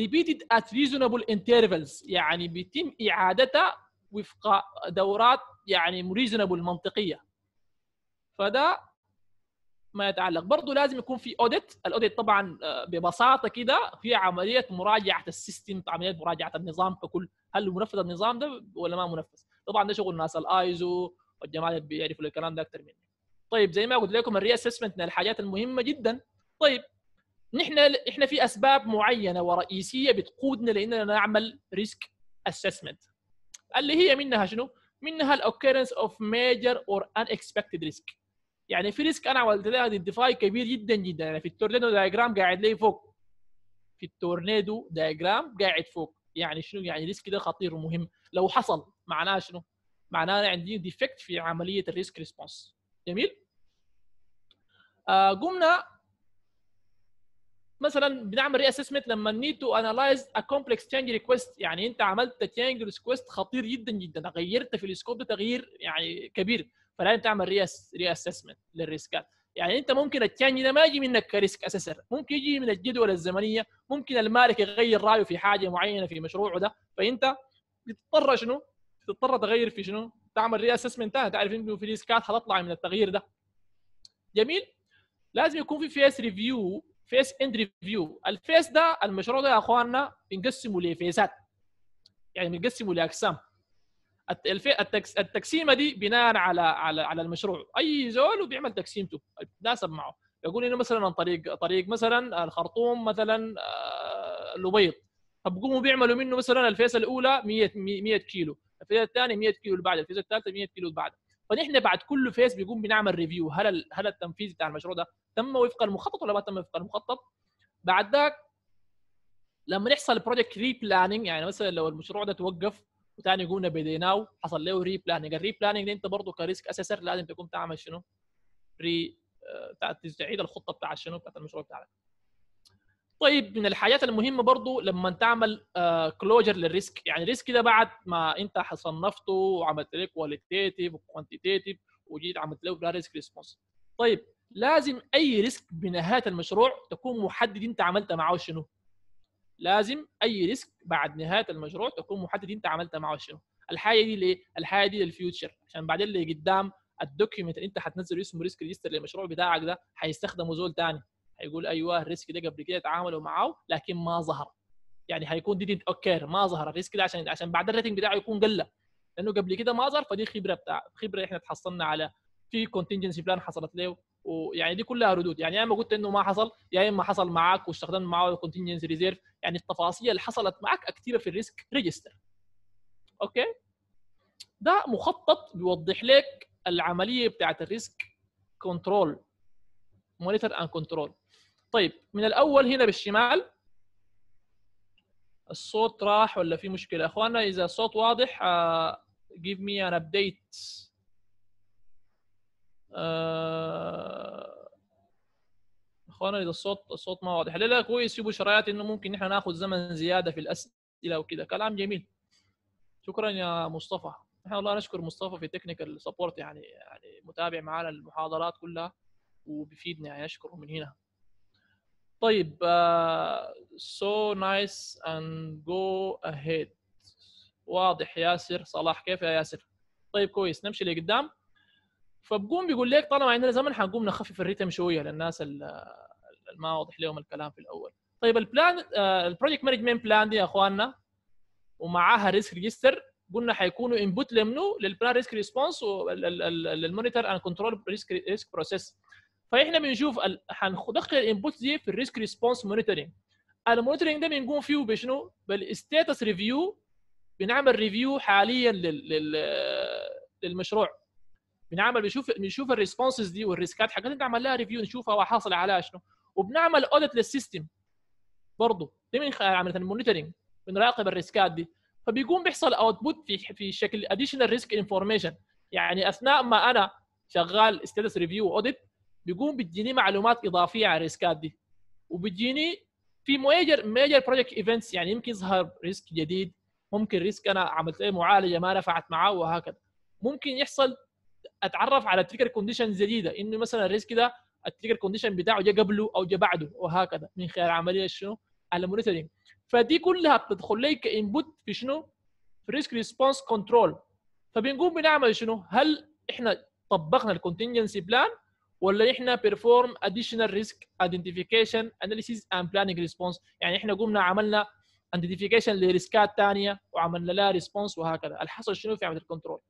Speaker 1: repeated at reasonable intervals يعني بيتم اعادتها وفق دورات يعني ريزونبل منطقيه فده ما يتعلق برضه لازم يكون في اوديت الاوديت طبعا آه، ببساطه كده في عمليه مراجعه السيستم عمليه مراجعه النظام ككل هل منفذ النظام ده ولا ما منفذ طبعا ده شغل ناس الايزو والجماعه اللي بيعرفوا الكلام ده اكثر مني طيب زي ما قلت لكم الري اسسمنت من الحاجات المهمه جدا طيب نحن احنا في اسباب معينه ورئيسيه بتقودنا لاننا نعمل ريسك اسسمنت اللي هي منها شنو؟ منها الاوكيرنس اوف ميجر اور ان اكسبكتد ريسك يعني في ريسك انا عملت لها ديفاي كبير جدا جدا يعني في التورنيدو دايجرام قاعد لي فوق في التورنيدو دايجرام قاعد فوق يعني شنو يعني ريسك ده خطير ومهم لو حصل معناه شنو؟ معناه عندي ديفكت في عمليه الريسك ريسبونس جميل؟ آه قمنا مثلا بنعمل ري اسسمنت لما نيد تو انالايز ا كومبلكس تشينج ريكويست يعني انت عملت تشينج ريكويست خطير جدا جدا غيرت في السكوب ده تغيير يعني كبير فلازم تعمل ري ري اسسمنت للريسكات يعني انت ممكن التشينج ده ما يجي منك كريسك اسسر ممكن يجي من الجدول الزمنيه ممكن المالك يغير رايه في حاجه معينه في مشروعه ده فانت بتضطر شنو؟ تضطر تغير في شنو؟ تعمل ري اسسمنت تعرف انه في ريسكات حتطلع من التغيير ده جميل لازم يكون في فيس ريفيو فيس اند ريفيو الفيس ده المشروع ده يا اخواننا بنقسمه لفيسات يعني بنقسمه لاقسام التقسيمه دي بناء على على على المشروع اي زول بيعمل تقسيمته بتناسب معه يقول انه مثلا طريق طريق مثلا الخرطوم مثلا آه، الابيض فبقوموا بيعملوا منه مثلا الفيس الاولى 100 100 كيلو الفيس الثانيه 100 كيلو اللي بعدها الفيس الثالثه 100 كيلو اللي بعدها فنحن بعد كل فيس بيقوم بنعمل ريفيو هل هل التنفيذ بتاع المشروع ده تم وفق المخطط ولا ما تم وفق المخطط بعد ذاك لما يحصل بروجكت ري بلاننج يعني مثلا لو المشروع ده توقف وثاني قلنا بديناه حصل له ري بلاننج الري بلاننج انت برضه كريسك اسسر لازم تكون تعمل شنو ري آه، تعيد الخطه بتاع شنو بتاعت المشروع بتاعك طيب من الحاجات المهمه برضو لما تعمل كلوجر آه، للريسك يعني الريسك ده بعد ما انت صنفته وعملت له كواليتيتيف وكوانتيتيف وجيت عملت له ريسك ريسبونس طيب لازم اي ريسك بنهايه المشروع تكون محدد انت عملت معاه شنو لازم اي ريسك بعد نهايه المشروع تكون محدد انت عملت معاه شنو الحاجه دي ليه الحاجه دي للفيوتشر عشان بعدين اللي قدام الدوكيومنت اللي انت هتنزل اسمه ريسك ريجستر للمشروع بتاعك ده هيستخدمه زول تاني حيقول ايوه الريسك ده قبل كده تعاملوا معاه لكن ما ظهر يعني هيكون دي اوكير ما ظهر الريسك ده عشان عشان بعد الريتنج بتاعه يكون قل لانه قبل كده ما ظهر فدي خبره بتاع خبره احنا تحصلنا على في كونتنجنسي بلان حصلت له ويعني دي كلها ردود يعني يا اما قلت انه ما حصل يا اما حصل معاك واستخدمت معاه كونتنجنسي ريزيرف يعني التفاصيل اللي حصلت معاك كثيره في الريسك ريجستر اوكي ده مخطط بيوضح لك العمليه بتاعت الريسك كنترول مونيتور اند كنترول طيب من الاول هنا بالشمال الصوت راح ولا في مشكله اخواننا اذا الصوت واضح uh, give me an update uh, آه، اخوانا اذا الصوت الصوت ما واضح لا لا كويس في بشريات انه ممكن نحن ناخذ زمن زياده في الاسئله وكذا كلام جميل شكرا يا مصطفى نحن والله نشكر مصطفى في تكنيكال سبورت يعني يعني متابع معنا المحاضرات كلها وبيفيدنا يعني نشكره من هنا طيب سو نايس اند جو اهيد واضح ياسر صلاح كيف يا ياسر طيب كويس نمشي لقدام فبقوم بيقول لك طالما عندنا زمن حنقوم نخفف الريتم شويه للناس اللي ما واضح لهم الكلام في الاول طيب البلان البروجكت مانجمنت بلان دي يا اخواننا ومعاها ريسك ريجستر قلنا حيكونوا انبوت لمنو للبلان ريسك ريسبونس للمونيتور اند كنترول ريسك ريسك بروسيس فاحنا بنشوف ال... هندخل الانبوت دي في الريسك ريسبونس مونيتورنج المونيتورنج ده بنقوم فيه بشنو؟ بالستاتس ريفيو بنعمل ريفيو حاليا لل... لل... للمشروع بنعمل بنشوف بنشوف الريسبونسز دي والريسكات حاجات انت عمل لها ريفيو نشوفها وحاصل على عليها شنو وبنعمل اوديت للسيستم برضه دي من عمليه المونيتورنج بنراقب الريسكات دي فبيقوم بيحصل اوتبوت في في شكل اديشنال ريسك انفورميشن يعني اثناء ما انا شغال ستاتس ريفيو اوديت بيقوم بتجيني معلومات اضافيه على الريسكات دي وبتجيني في ميجر ميجر بروجكت ايفنتس يعني يمكن يظهر ريسك جديد ممكن ريسك انا عملت له إيه معالجه ما نفعت معاه وهكذا ممكن يحصل اتعرف على تريجر كونديشن جديده انه مثلا الريسك ده التريجر كونديشن بتاعه جه قبله او جه بعده وهكذا من خلال عمليه شنو المونيتورنج فدي كلها بتدخل لي كانبوت في شنو في ريسك ريسبونس كنترول فبنقوم بنعمل شنو هل احنا طبقنا الكونتنجنسي بلان ولا احنا بيرفورم اديشنال ريسك ايدنتيفيكيشن اناليسيز اند بلاننج ريسبونس يعني احنا قمنا عملنا ايدنتيفيكيشن لريسكات ثانيه وعملنا لها ريسبونس وهكذا الحصل شنو في عمليه الكنترول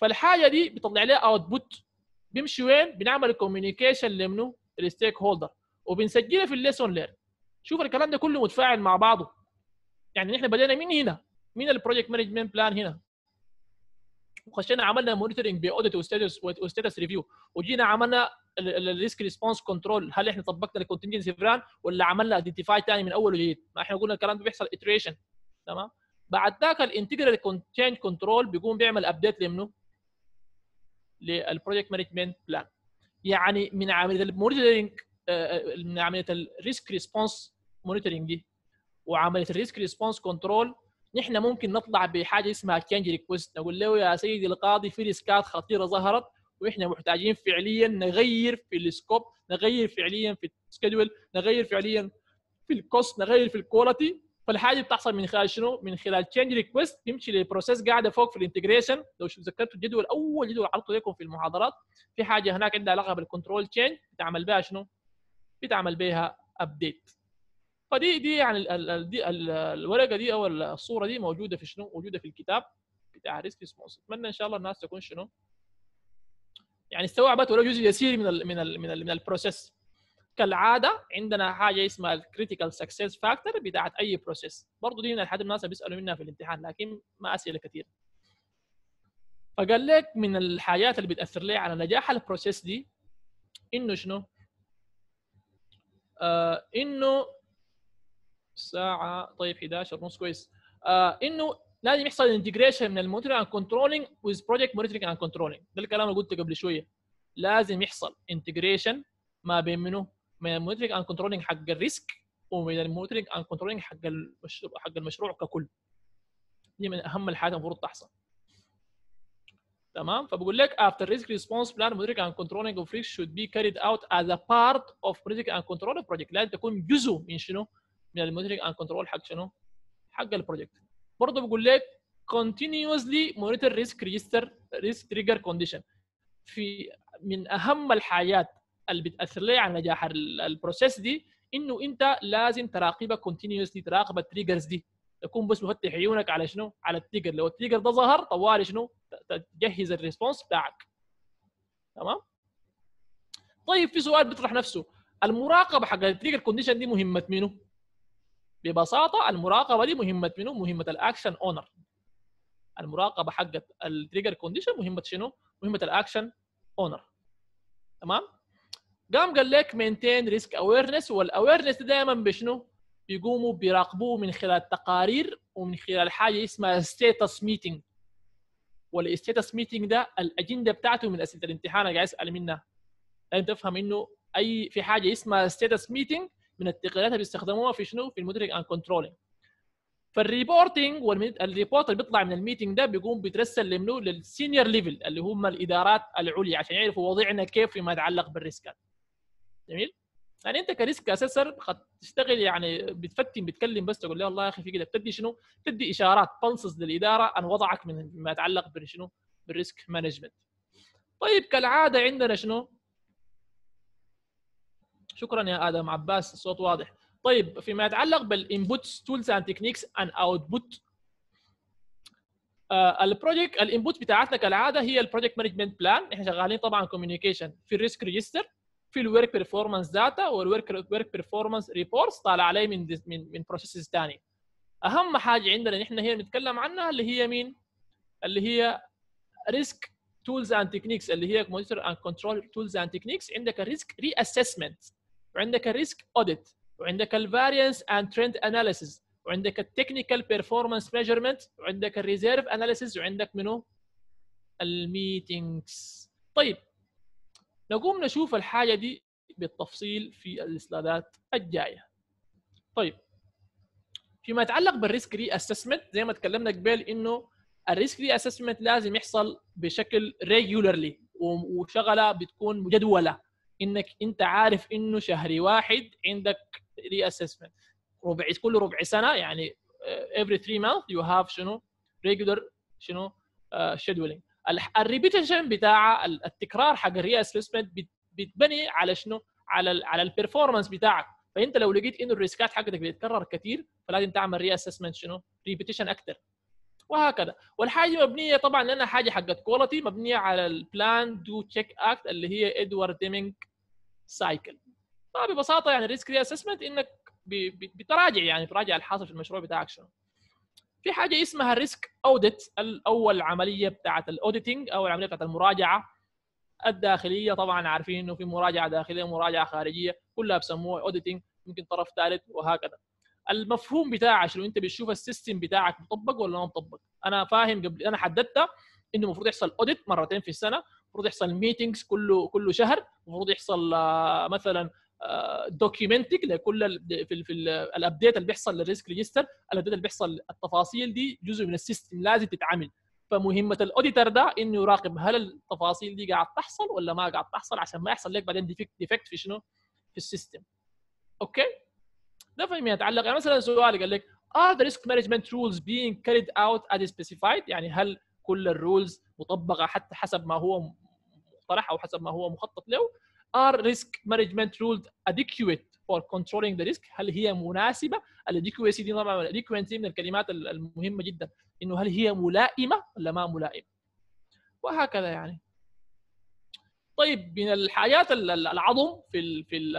Speaker 1: فالحاجه دي بتطلع لها اوتبوت بيمشي وين بنعمل كوميونيكيشن لمنو الستيك هولدر وبنسجلها في الليسون ليرن شوف الكلام ده كله متفاعل مع بعضه يعني احنا بدينا من هنا من البروجكت مانجمنت بلان هنا وخشينا عملنا مونيتورنج باوديت وستاتس وستاتس ريفيو وجينا عملنا الريسك ريسبونس كنترول هل احنا طبقنا الكونتنجنسي بلان ولا عملنا ايدنتيفاي ثاني من اول وجديد ما احنا قلنا الكلام ده بيحصل اتريشن تمام بعد ذاك الانتجرال تشينج كنترول بيقوم بيعمل ابديت لمنه للبروجكت مانجمنت بلان يعني من عمليه المونيتورنج آه، آه، من عمليه الريسك ريسبونس مونيتورنج دي وعمليه الريسك ريسبونس كنترول نحن ممكن نطلع بحاجه اسمها تشينج ريكوست نقول له يا سيدي القاضي في ريسكات خطيره ظهرت واحنا محتاجين فعليا نغير في السكوب نغير فعليا في السكيدول نغير فعليا في الكوست نغير في الكواليتي فالحاجه بتحصل من خلال شنو؟ من خلال تشينج ريكوست تمشي للبروسيس قاعده فوق في الانتجريشن لو تذكرتوا الجدول اول جدول عرضته لكم في المحاضرات في حاجه هناك عندها علاقه بالكنترول تشينج بتعمل بها شنو؟ بتعمل بها ابديت فدي دي يعني ال ال دي ال الورقه دي او الصوره دي موجوده في شنو موجوده في الكتاب بتاع ريسك ريسبونس اتمنى ان شاء الله الناس تكون شنو يعني استوعبت ولو جزء يسير من الـ من الـ من, من البروسيس كالعاده عندنا حاجه اسمها الكريتيكال سكسس فاكتور بتاعت اي بروسيس برضه دي من الحاجات الناس بيسالوا منها في الامتحان لكن ما اسئله كثير فقال لك من الحاجات اللي بتاثر لي على نجاح البروسيس دي انه شنو آه انه الساعه طيب 11 ونص كويس آه انه لازم يحصل انتجريشن من المونيتورنج اند كنترولينج ويز بروجكت مونيتورنج اند كنترولينج ده الكلام اللي قلته قبل شويه لازم يحصل انتجريشن ما بين منه من المونيتورنج اند كنترولينج حق الريسك ومن المونيتورنج اند كنترولينج حق المشروع حق المشروع ككل دي من اهم الحاجات المفروض تحصل تمام فبقول لك after risk response plan monitoring and controlling of risk should be carried out as a part of monitoring and control project لازم تكون جزء من شنو من المونيتورنج اند كنترول حق شنو؟ حق البروجكت برضه بقول لك continuously monitor risk register risk trigger condition في من اهم الحاجات اللي بتاثر لي على نجاح البروسيس دي انه انت لازم تراقبها continuously تراقب التريجرز دي تكون بس مفتح عيونك على شنو؟ على التريجر لو التريجر ده ظهر طوال شنو؟ تجهز الريسبونس بتاعك تمام؟ طيب في سؤال بيطرح نفسه المراقبه حق التريجر كونديشن دي مهمه منه؟ ببساطه المراقبه دي مهمه منه مهمه الاكشن اونر المراقبه حقت التريجر كونديشن مهمه شنو؟ مهمه الاكشن اونر تمام؟ قام قال لك مينتين ريسك اويرنس والاويرنس دائما بشنو؟ بيقوموا بيراقبوه من خلال تقارير ومن خلال حاجه اسمها ستيتس ميتنج والستيتس ميتنج ده الاجنده بتاعته من اسئله الامتحان اللي قاعد اسال منها لازم تفهم انه اي في حاجه اسمها ستيتس ميتنج من التقنيات اللي بيستخدموها في شنو في المدرك اند كنترولينج فالريبورتنج والريبورت اللي بيطلع من الميتنج ده بيقوم بيترسل لمنو للسينيور ليفل اللي هم الادارات العليا عشان يعرفوا وضعنا كيف فيما يتعلق بالريسكات جميل يعني انت كريسك اسسر قد تشتغل يعني بتفتن بتكلم بس تقول له والله يا اخي في كده بتدي شنو؟ بتدي اشارات بلسز للاداره عن وضعك من ما يتعلق بشنو؟ بالريسك مانجمنت. طيب كالعاده عندنا شنو؟ شكرا يا ادم عباس الصوت واضح طيب فيما يتعلق بالانبوتس تولز اند تكنيكس اند اوتبوت البروجكت الانبوت بتاعتنا كالعاده هي البروجكت مانجمنت بلان احنا شغالين طبعا كوميونيكيشن في الريسك ريجستر في الورك بيرفورمانس داتا والورك ورك بيرفورمانس ريبورتس طالع عليه من من من بروسيسز ثاني اهم حاجه عندنا نحن هي بنتكلم عنها اللي هي مين اللي هي ريسك تولز اند تكنيكس اللي هي مونيتور اند كنترول تولز اند تكنيكس عندك الريسك ري اسسمنت وعندك الريسك اوديت وعندك الفاريانس اند ترند اناليسيز وعندك التكنيكال بيرفورمانس ميجرمنت وعندك الريزيرف اناليسيز وعندك منو الميتينجز طيب نقوم نشوف الحاجه دي بالتفصيل في السلايدات الجايه طيب فيما يتعلق بالريسك ري اسسمنت زي ما تكلمنا قبل انه الريسك ري اسسمنت لازم يحصل بشكل ريجولرلي وشغله بتكون مجدوله انك انت عارف انه شهري واحد عندك ري اسسمنت ربع كل ربع سنه يعني آه، every 3 months you have شنو regular شنو شيدولينج uh, الريبيتيشن بتاع التكرار حق الري اسسمنت بتبني على شنو على الـ على البرفورمانس بتاعك فانت لو لقيت انه الريسكات حقتك بتتكرر كثير فلازم تعمل ري اسسمنت شنو ريبيتيشن اكثر وهكذا والحاجه مبنيه طبعا لنا حاجه حقت كواليتي مبنيه على البلان دو تشيك اكت اللي هي ادوارد ديمينج سايكل فببساطه يعني الريسك ري اسسمنت انك بتراجع يعني تراجع الحاصل في المشروع بتاعك شنو في حاجه اسمها الريسك اوديت الاول عمليه بتاعه الاوديتنج او العمليه بتاعه المراجعه الداخليه طبعا عارفين انه في مراجعه داخليه ومراجعه خارجيه كلها بسموها اوديتنج ممكن طرف ثالث وهكذا المفهوم بتاعك شنو انت بتشوف السيستم بتاعك مطبق ولا ما مطبق انا فاهم قبل انا حددت انه المفروض يحصل اوديت مرتين في السنه المفروض يحصل ميتينجز كل كل شهر المفروض يحصل آه، مثلا دوكيومنتنج آه، لكل في, في الابديت اللي بيحصل للريسك ريجستر الابديت اللي بيحصل التفاصيل دي جزء من السيستم لازم تتعمل فمهمه الاوديتر ده انه يراقب هل التفاصيل دي قاعد تحصل ولا ما قاعد تحصل عشان ما يحصل لك بعدين ديفكت ديفكت في شنو في السيستم اوكي ده فيما يتعلق يعني مثلا سؤال قال لك are the risk management rules being carried out as specified يعني هل كل الرولز مطبقه حتى حسب ما هو مقترح او حسب ما هو مخطط له ار ريسك مانجمنت رولد اديكويت فور كنترولينج ذا ريسك هل هي مناسبه الاديكويسي دي طبعا الاديكوينسي من الكلمات المهمه جدا انه هل هي ملائمه ولا ما ملائمه وهكذا يعني طيب من الحاجات العظم في الـ في الـ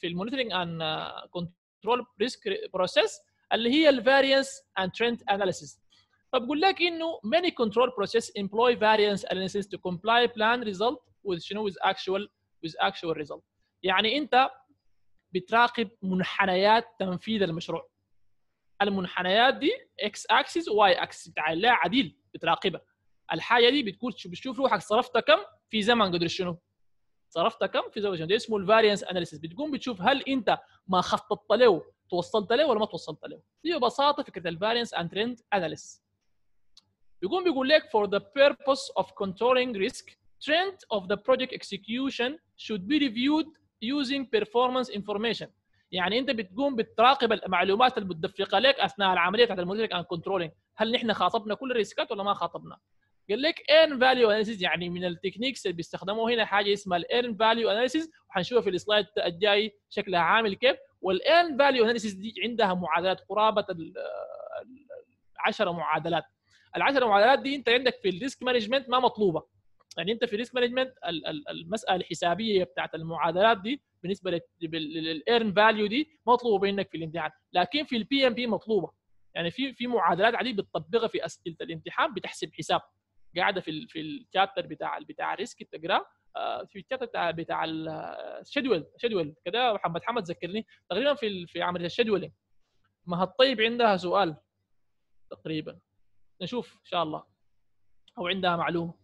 Speaker 1: في المونيتورنج اند كنترول ريسك بروسيس اللي هي الفاريانس اند ترند اناليسيس فبقول لك انه many control process employ variance analysis to comply plan result with شنو with actual with actual result يعني انت بتراقب منحنيات تنفيذ المشروع المنحنيات دي اكس اكسس وواي اكسس بتاع عديل بتراقبها الحاجه دي بتكون بتشوف روحك صرفت كم في زمن قدر شنو صرفت كم في زمن شنو ده اسمه الفارينس اناليسيس بتقوم بتشوف هل انت ما خططت له توصلت له ولا ما توصلت له دي ببساطه فكره الفارينس اند ترند اناليسيس يقوم بيقول لك for the purpose of controlling risk trend of the project execution should be reviewed using performance information يعني انت بتقوم بتراقب المعلومات المتدفقه لك اثناء العمليه بتاعت المونيتورنج اند كنترولنج هل نحن خاطبنا كل الريسكات ولا ما خاطبنا قال لك ان فاليو اناليسيز يعني من التكنيكس اللي بيستخدموها هنا حاجه اسمها الان فاليو اناليسيز وحنشوفها في السلايد الجاي شكلها عامل كيف والان فاليو اناليسيز دي عندها معادلات قرابه ال 10 معادلات العشر معادلات دي انت عندك في الريسك مانجمنت ما مطلوبه يعني انت في الريسك مانجمنت المساله الحسابيه بتاعت المعادلات دي بالنسبه للايرن فاليو دي مطلوبه منك في الامتحان لكن في البي ام بي مطلوبه يعني في في معادلات عديده بتطبقها في اسئله الامتحان بتحسب حساب قاعده في في الشابتر آه، بتاع بتاع الريسك تقراه في الشابتر بتاع بتاع الشدول كده محمد حمد ذكرني تقريبا في في عمليه الشيدولينج ما الطيب عندها سؤال تقريبا نشوف ان شاء الله او عندها معلومه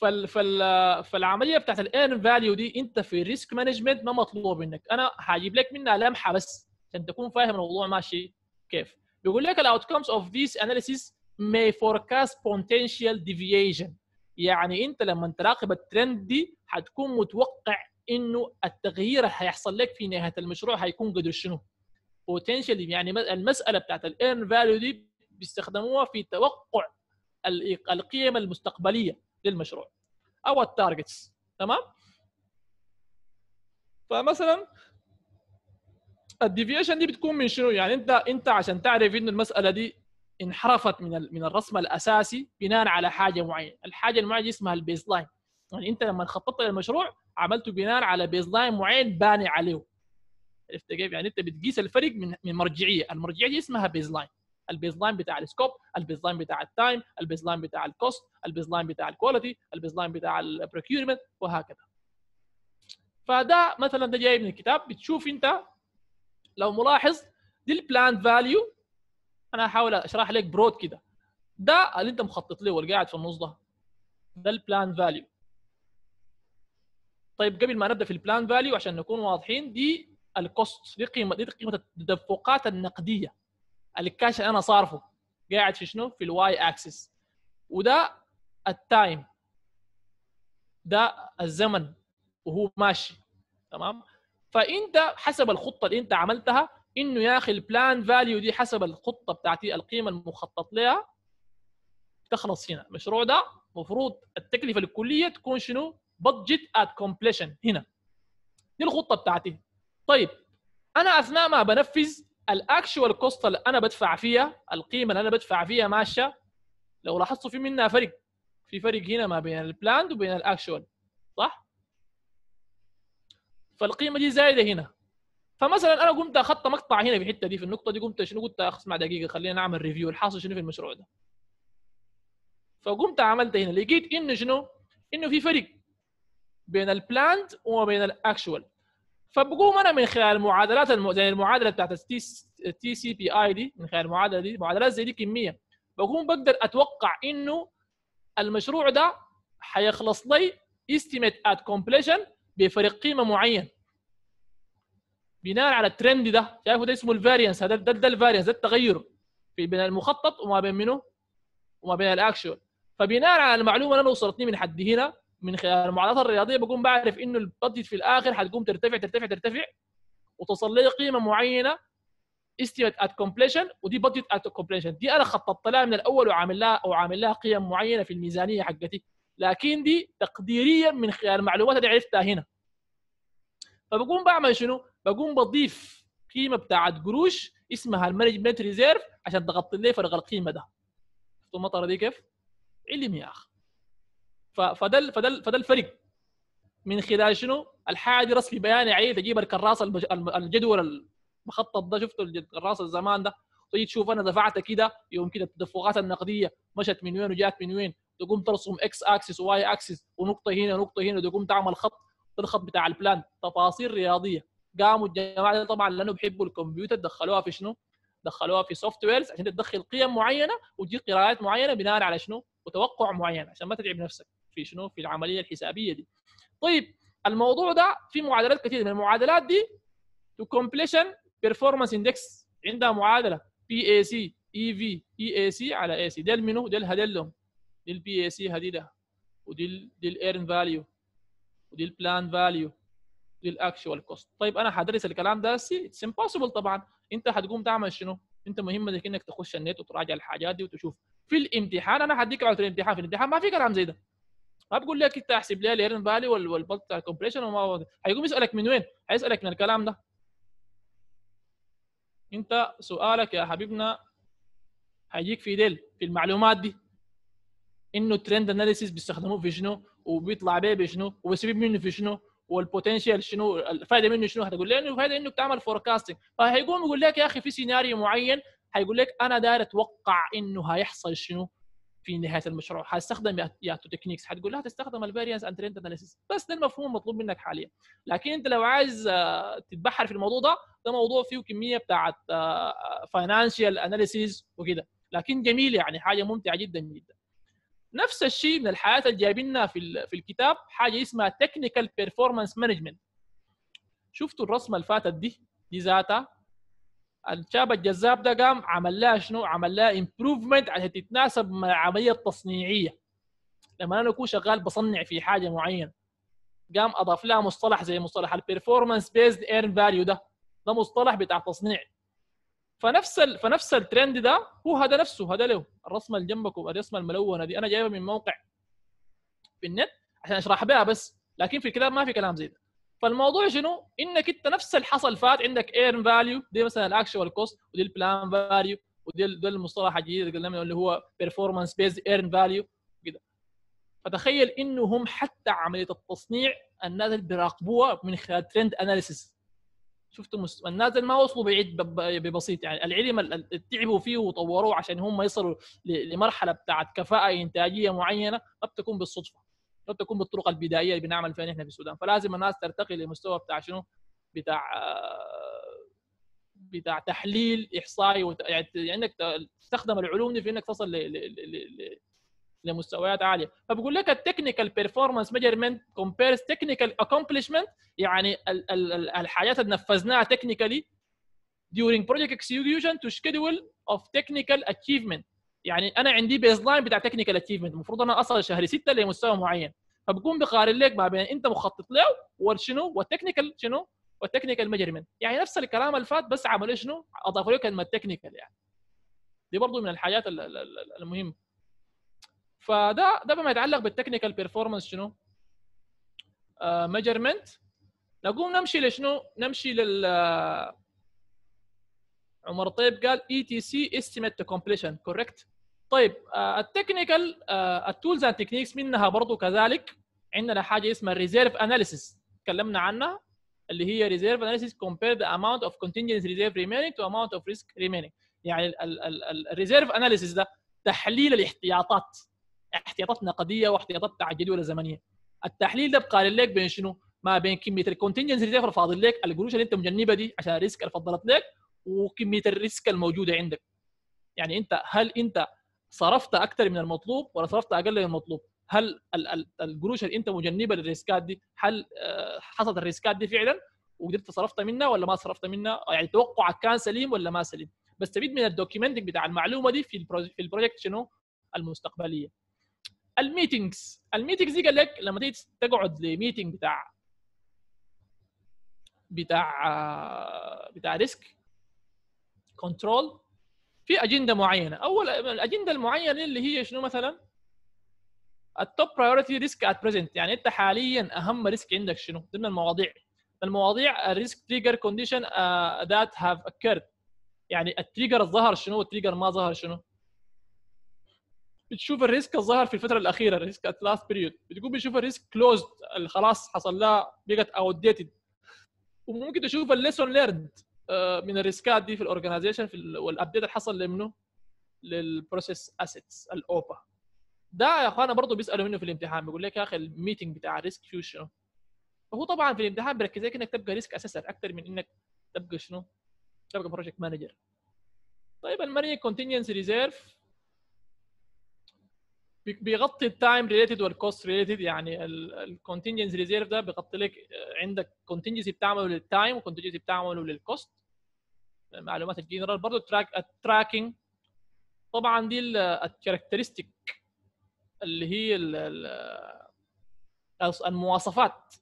Speaker 1: فال فال فالعمليه بتاعت الان فاليو دي انت في الريسك مانجمنت ما مطلوب منك انا هجيب لك منها لمحه بس عشان تكون فاهم الموضوع ماشي كيف بيقول لك الاوتكمز اوف ذيس اناليسيس may forecast potential deviation يعني انت لما تراقب الترند دي هتكون متوقع انه التغيير اللي هيحصل لك في نهايه المشروع هيكون قدر شنو potential يعني المساله بتاعت الان فاليو دي بيستخدموها في توقع القيم المستقبليه للمشروع او التارجتس تمام فمثلا الديفيشن دي بتكون من شنو يعني انت انت عشان تعرف انه المساله دي انحرفت من من الرسم الاساسي بناء على حاجه معينه الحاجه المعينه دي اسمها البيز لاين يعني انت لما خططت للمشروع عملته بناء على بيز لاين معين باني عليه عرفت كيف يعني انت بتقيس الفرق من من مرجعيه المرجعيه دي اسمها بيز لاين البيز لاين بتاع السكوب البيز لاين بتاع التايم البيز لاين بتاع الكوست البيز لاين بتاع الكواليتي البيز لاين بتاع البروكيورمنت وهكذا فده مثلا ده جاي من الكتاب بتشوف انت لو ملاحظ دي البلاند فاليو انا هحاول اشرح لك برود كده ده اللي انت مخطط له واللي قاعد في النص ده ده البلان فاليو طيب قبل ما نبدا في البلان فاليو عشان نكون واضحين دي الكوست دي قيمه دي قيمه التدفقات النقديه الكاش اللي انا صارفه قاعد في شنو في الواي اكسس وده التايم ده الزمن وهو ماشي تمام فانت حسب الخطه اللي انت عملتها انه يا اخي البلان فاليو دي حسب الخطه بتاعتي القيمه المخطط لها تخلص هنا المشروع ده المفروض التكلفه الكليه تكون شنو بادجت ات كومبليشن هنا دي الخطه بتاعتي طيب انا اثناء ما بنفذ الاكشوال كوست اللي انا بدفع فيها القيمه اللي انا بدفع فيها ماشيه لو لاحظتوا في منها فرق في فرق هنا ما بين البلاند وبين الاكشوال صح فالقيمه دي زايده هنا فمثلا انا قمت اخذت مقطع هنا في الحته دي في النقطه دي قمت شنو قلت اسمع دقيقه خلينا نعمل ريفيو الحاصل شنو في المشروع ده فقمت عملت هنا لقيت انه شنو انه في فرق بين البلاند وما بين الاكشوال فبقوم انا من خلال المعادلات الم... زي المعادله بتاعت التي سي بي اي دي من خلال المعادله دي معادلات زي دي كميه بقوم بقدر اتوقع انه المشروع ده حيخلص لي استيميت ات كومبليشن بفريق قيمه معين بناء على الترند ده شايفه ده اسمه الفارينس هذا ده, ده الفارينس ده التغير في بين المخطط وما بين منه وما بين الاكشوال فبناء على المعلومه اللي انا وصلتني من حد هنا من خلال يعني المعادلات الرياضيه بكون بعرف انه البادجت في الاخر حتقوم ترتفع ترتفع ترتفع وتوصل لي قيمه معينه استيمت ات كومبليشن ودي بادجت ات كومبليشن دي انا خططت لها من الاول وعامل لها وعامل لها قيم معينه في الميزانيه حقتي لكن دي تقديريا من خلال المعلومات اللي عرفتها هنا فبقوم بعمل شنو؟ بقوم بضيف قيمه بتاعت قروش اسمها المانجمنت ريزيرف عشان تغطي لي فرق القيمه ده شفتوا المطره دي كيف؟ علم يا اخي فده فده فده الفرق من خلال شنو؟ الحاجه دي رسمي بياني عيل تجيب الكراسه الجدول المخطط ده شفته الكراسه الزمان ده تيجي تشوف انا دفعت كده يوم كده التدفقات النقديه مشت من وين وجات من وين تقوم ترسم اكس اكسس واي اكسس ونقطه هنا ونقطه هنا تقوم تعمل خط الخط بتاع البلان تفاصيل رياضيه قاموا الجماعه طبعا لانه بيحبوا الكمبيوتر دخلوها في شنو؟ دخلوها في سوفت ويرز عشان تدخل قيم معينه وتجيب قراءات معينه بناء على شنو؟ وتوقع معين عشان ما تتعب نفسك في شنو في العمليه الحسابيه دي طيب الموضوع ده في معادلات كثيره من المعادلات دي تو كومبليشن بيرفورمانس اندكس عندها معادله بي اي سي اي في اي اي سي على اي سي ديل منو ديل هدلهم دي البي اي سي هدي ده ودي دي الايرن فاليو ودي البلان فاليو دي الاكشوال كوست طيب انا هدرس الكلام ده سي اتس امبوسيبل طبعا انت هتقوم تعمل شنو انت مهمتك انك تخش النت وتراجع الحاجات دي وتشوف في الامتحان انا هديك على الامتحان في الامتحان ما في كلام زي ده ما بقول لك انت احسب لي الايرن فالي والبلت بتاع الكومبريشن وما هيقوم يسالك من وين؟ هيسالك من الكلام ده انت سؤالك يا حبيبنا هيجيك في ديل في المعلومات دي انه الترند اناليسيس بيستخدموه في شنو وبيطلع بيه بشنو وبيسيب منه في شنو والبوتنشال شنو الفائده منه شنو هتقول لي انه الفائده انك تعمل فوركاستنج فهيقوم يقول لك يا اخي في سيناريو معين هيقول لك انا داير اتوقع انه هيحصل شنو في نهايه المشروع حتستخدم يا تو تكنيكس حتقول لا تستخدم الفاريانس اند ترند اناليسيس بس ده المفهوم المطلوب منك حاليا لكن انت لو عايز آه، تتبحر في الموضوع ده ده موضوع فيه كميه بتاعت فاينانشال آه، اناليسيس وكده لكن جميل يعني حاجه ممتعه جدا جدا نفس الشيء من الحالات اللي جايبينها في في الكتاب حاجه اسمها تكنيكال بيرفورمانس مانجمنت شفتوا الرسمه اللي فاتت دي دي ذاتها الشاب الجذاب ده قام عمل لها شنو؟ عمل لها امبروفمنت عشان تتناسب مع العمليه التصنيعيه. لما انا اكون شغال بصنع في حاجه معينه قام اضاف لها مصطلح زي مصطلح البرفورمانس بيزد ايرن فاليو ده ده مصطلح بتاع تصنيع فنفس الـ فنفس الترند ده هو هذا نفسه هذا له الرسمه اللي جنبكم الرسمه الملونه دي انا جايبها من موقع في النت عشان اشرح بها بس لكن في الكتاب ما في كلام زي ده فالموضوع شنو؟ انك انت نفس اللي حصل فات عندك ايرن فاليو دي مثلا الاكشوال كوست ودي البلان فاليو ودي المصطلح الجديد اللي اللي هو بيرفورمانس بيز ايرن فاليو كده فتخيل انه هم حتى عمليه التصنيع الناس اللي بيراقبوها من خلال ترند اناليسيس شفتوا مست... الناس ما وصلوا بعيد ببسيط يعني العلم اللي تعبوا فيه وطوروه عشان هم يصلوا لمرحله بتاعت كفاءه انتاجيه معينه ما بتكون بالصدفه لو تكون بالطرق البدائيه اللي بنعمل فيها نحن في السودان فلازم الناس ترتقي لمستوى بتاع شنو بتاع آه، بتاع تحليل احصائي وت... يعني, يعني انك تستخدم العلوم دي في انك تصل ل... ل... ل... ل... لمستويات عاليه فبقول لك التكنيكال بيرفورمانس ميجرمنت كومبيرز تكنيكال اكومبلشمنت يعني ال... ال... الحاجات اللي نفذناها تكنيكالي during project execution to schedule of technical achievement يعني انا عندي بيز لاين بتاع تكنيكال اتشيفمنت المفروض انا اصل شهر 6 لمستوى معين فبقوم بقارن لك ما بين انت مخطط له وشنو والتكنيكال شنو والتكنيكال ميجرمنت يعني نفس الكلام اللي فات بس عملوا شنو اضافوا له كلمه تكنيكال يعني دي برضو من الحاجات المهمه فده ده بما يتعلق بالتكنيكال بيرفورمانس شنو ميجرمنت آه، نقوم نمشي لشنو نمشي لل آه، عمر طيب قال اي تي سي استيميت تو كومبليشن كوركت طيب آه، التكنيكال آه، التولز اند تكنيكس منها برضو كذلك عندنا حاجه اسمها ريزيرف اناليسيس تكلمنا عنها اللي هي ريزيرف اناليسيس كومبير ذا اماونت اوف كونتينجنس ريزيرف ريمينينج تو اماونت اوف ريسك ريمينينج يعني الريزيرف اناليسيس ده تحليل الاحتياطات احتياطات نقديه واحتياطات تعجليه ولا زمنيه التحليل ده بقارن لك بين شنو؟ ما بين كميه الكونتينجنس ريزيرف الفاضل لك القروش اللي انت مجنبه دي عشان الريسك اللي فضلت لك وكميه الريسك الموجوده عندك يعني انت هل انت صرفت اكثر من المطلوب ولا صرفت اقل من المطلوب هل القروش اللي انت مجنبه للريسكات دي هل آه، حصلت الريسكات دي فعلا وقدرت صرفت منها ولا ما صرفت منها يعني توقعك كان سليم ولا ما سليم بستفيد من الدوكيومنتنج بتاع المعلومه دي في في البروجكت شنو المستقبليه الميتينجز الميتينجز دي قال لك لما تيجي تقعد لميتينج بتاع بتاع آه، بتاع ريسك كنترول في اجنده معينه اول الاجنده المعينه اللي هي شنو مثلا التوب برايورتي ريسك ات بريزنت يعني انت حاليا اهم ريسك عندك شنو ضمن المواضيع المواضيع الريسك تريجر كونديشن ذات هاف اكيرد يعني التريجر ظهر شنو والتريجر ما ظهر شنو بتشوف الريسك الظهر في الفتره الاخيره الريسك ات لاست بيريود بتقوم بتشوف الريسك كلوزد خلاص حصل لها بقت اوت ديتد وممكن تشوف الليسون ليرند آه، من الريسكات دي في الاورجنايزيشن في والابديت اللي حصل لمنه للبروسيس اسيتس الاوبا ده يا اخوانا برضه بيسالوا منه في الامتحان بيقول لك يا اخي الميتنج بتاع ريسك فيو شنو؟ هو طبعا في الامتحان بيركز لك انك تبقى ريسك اسيسر اكثر من انك تبقى شنو؟ تبقى بروجكت مانجر طيب الماني كونتينجنسي ريزيرف بيغطي التايم ريليتد والكوست ريليتد يعني الكونتينجنسي ريزيرف ده بيغطي لك آه، عندك كونتينجنسي بتعمله للتايم وكونتينجنسي بتعمله للكوست معلومات الجنرال برضه التراك التراكنج طبعا دي الكاركترستيك uh, اللي هي ال ال uh, المواصفات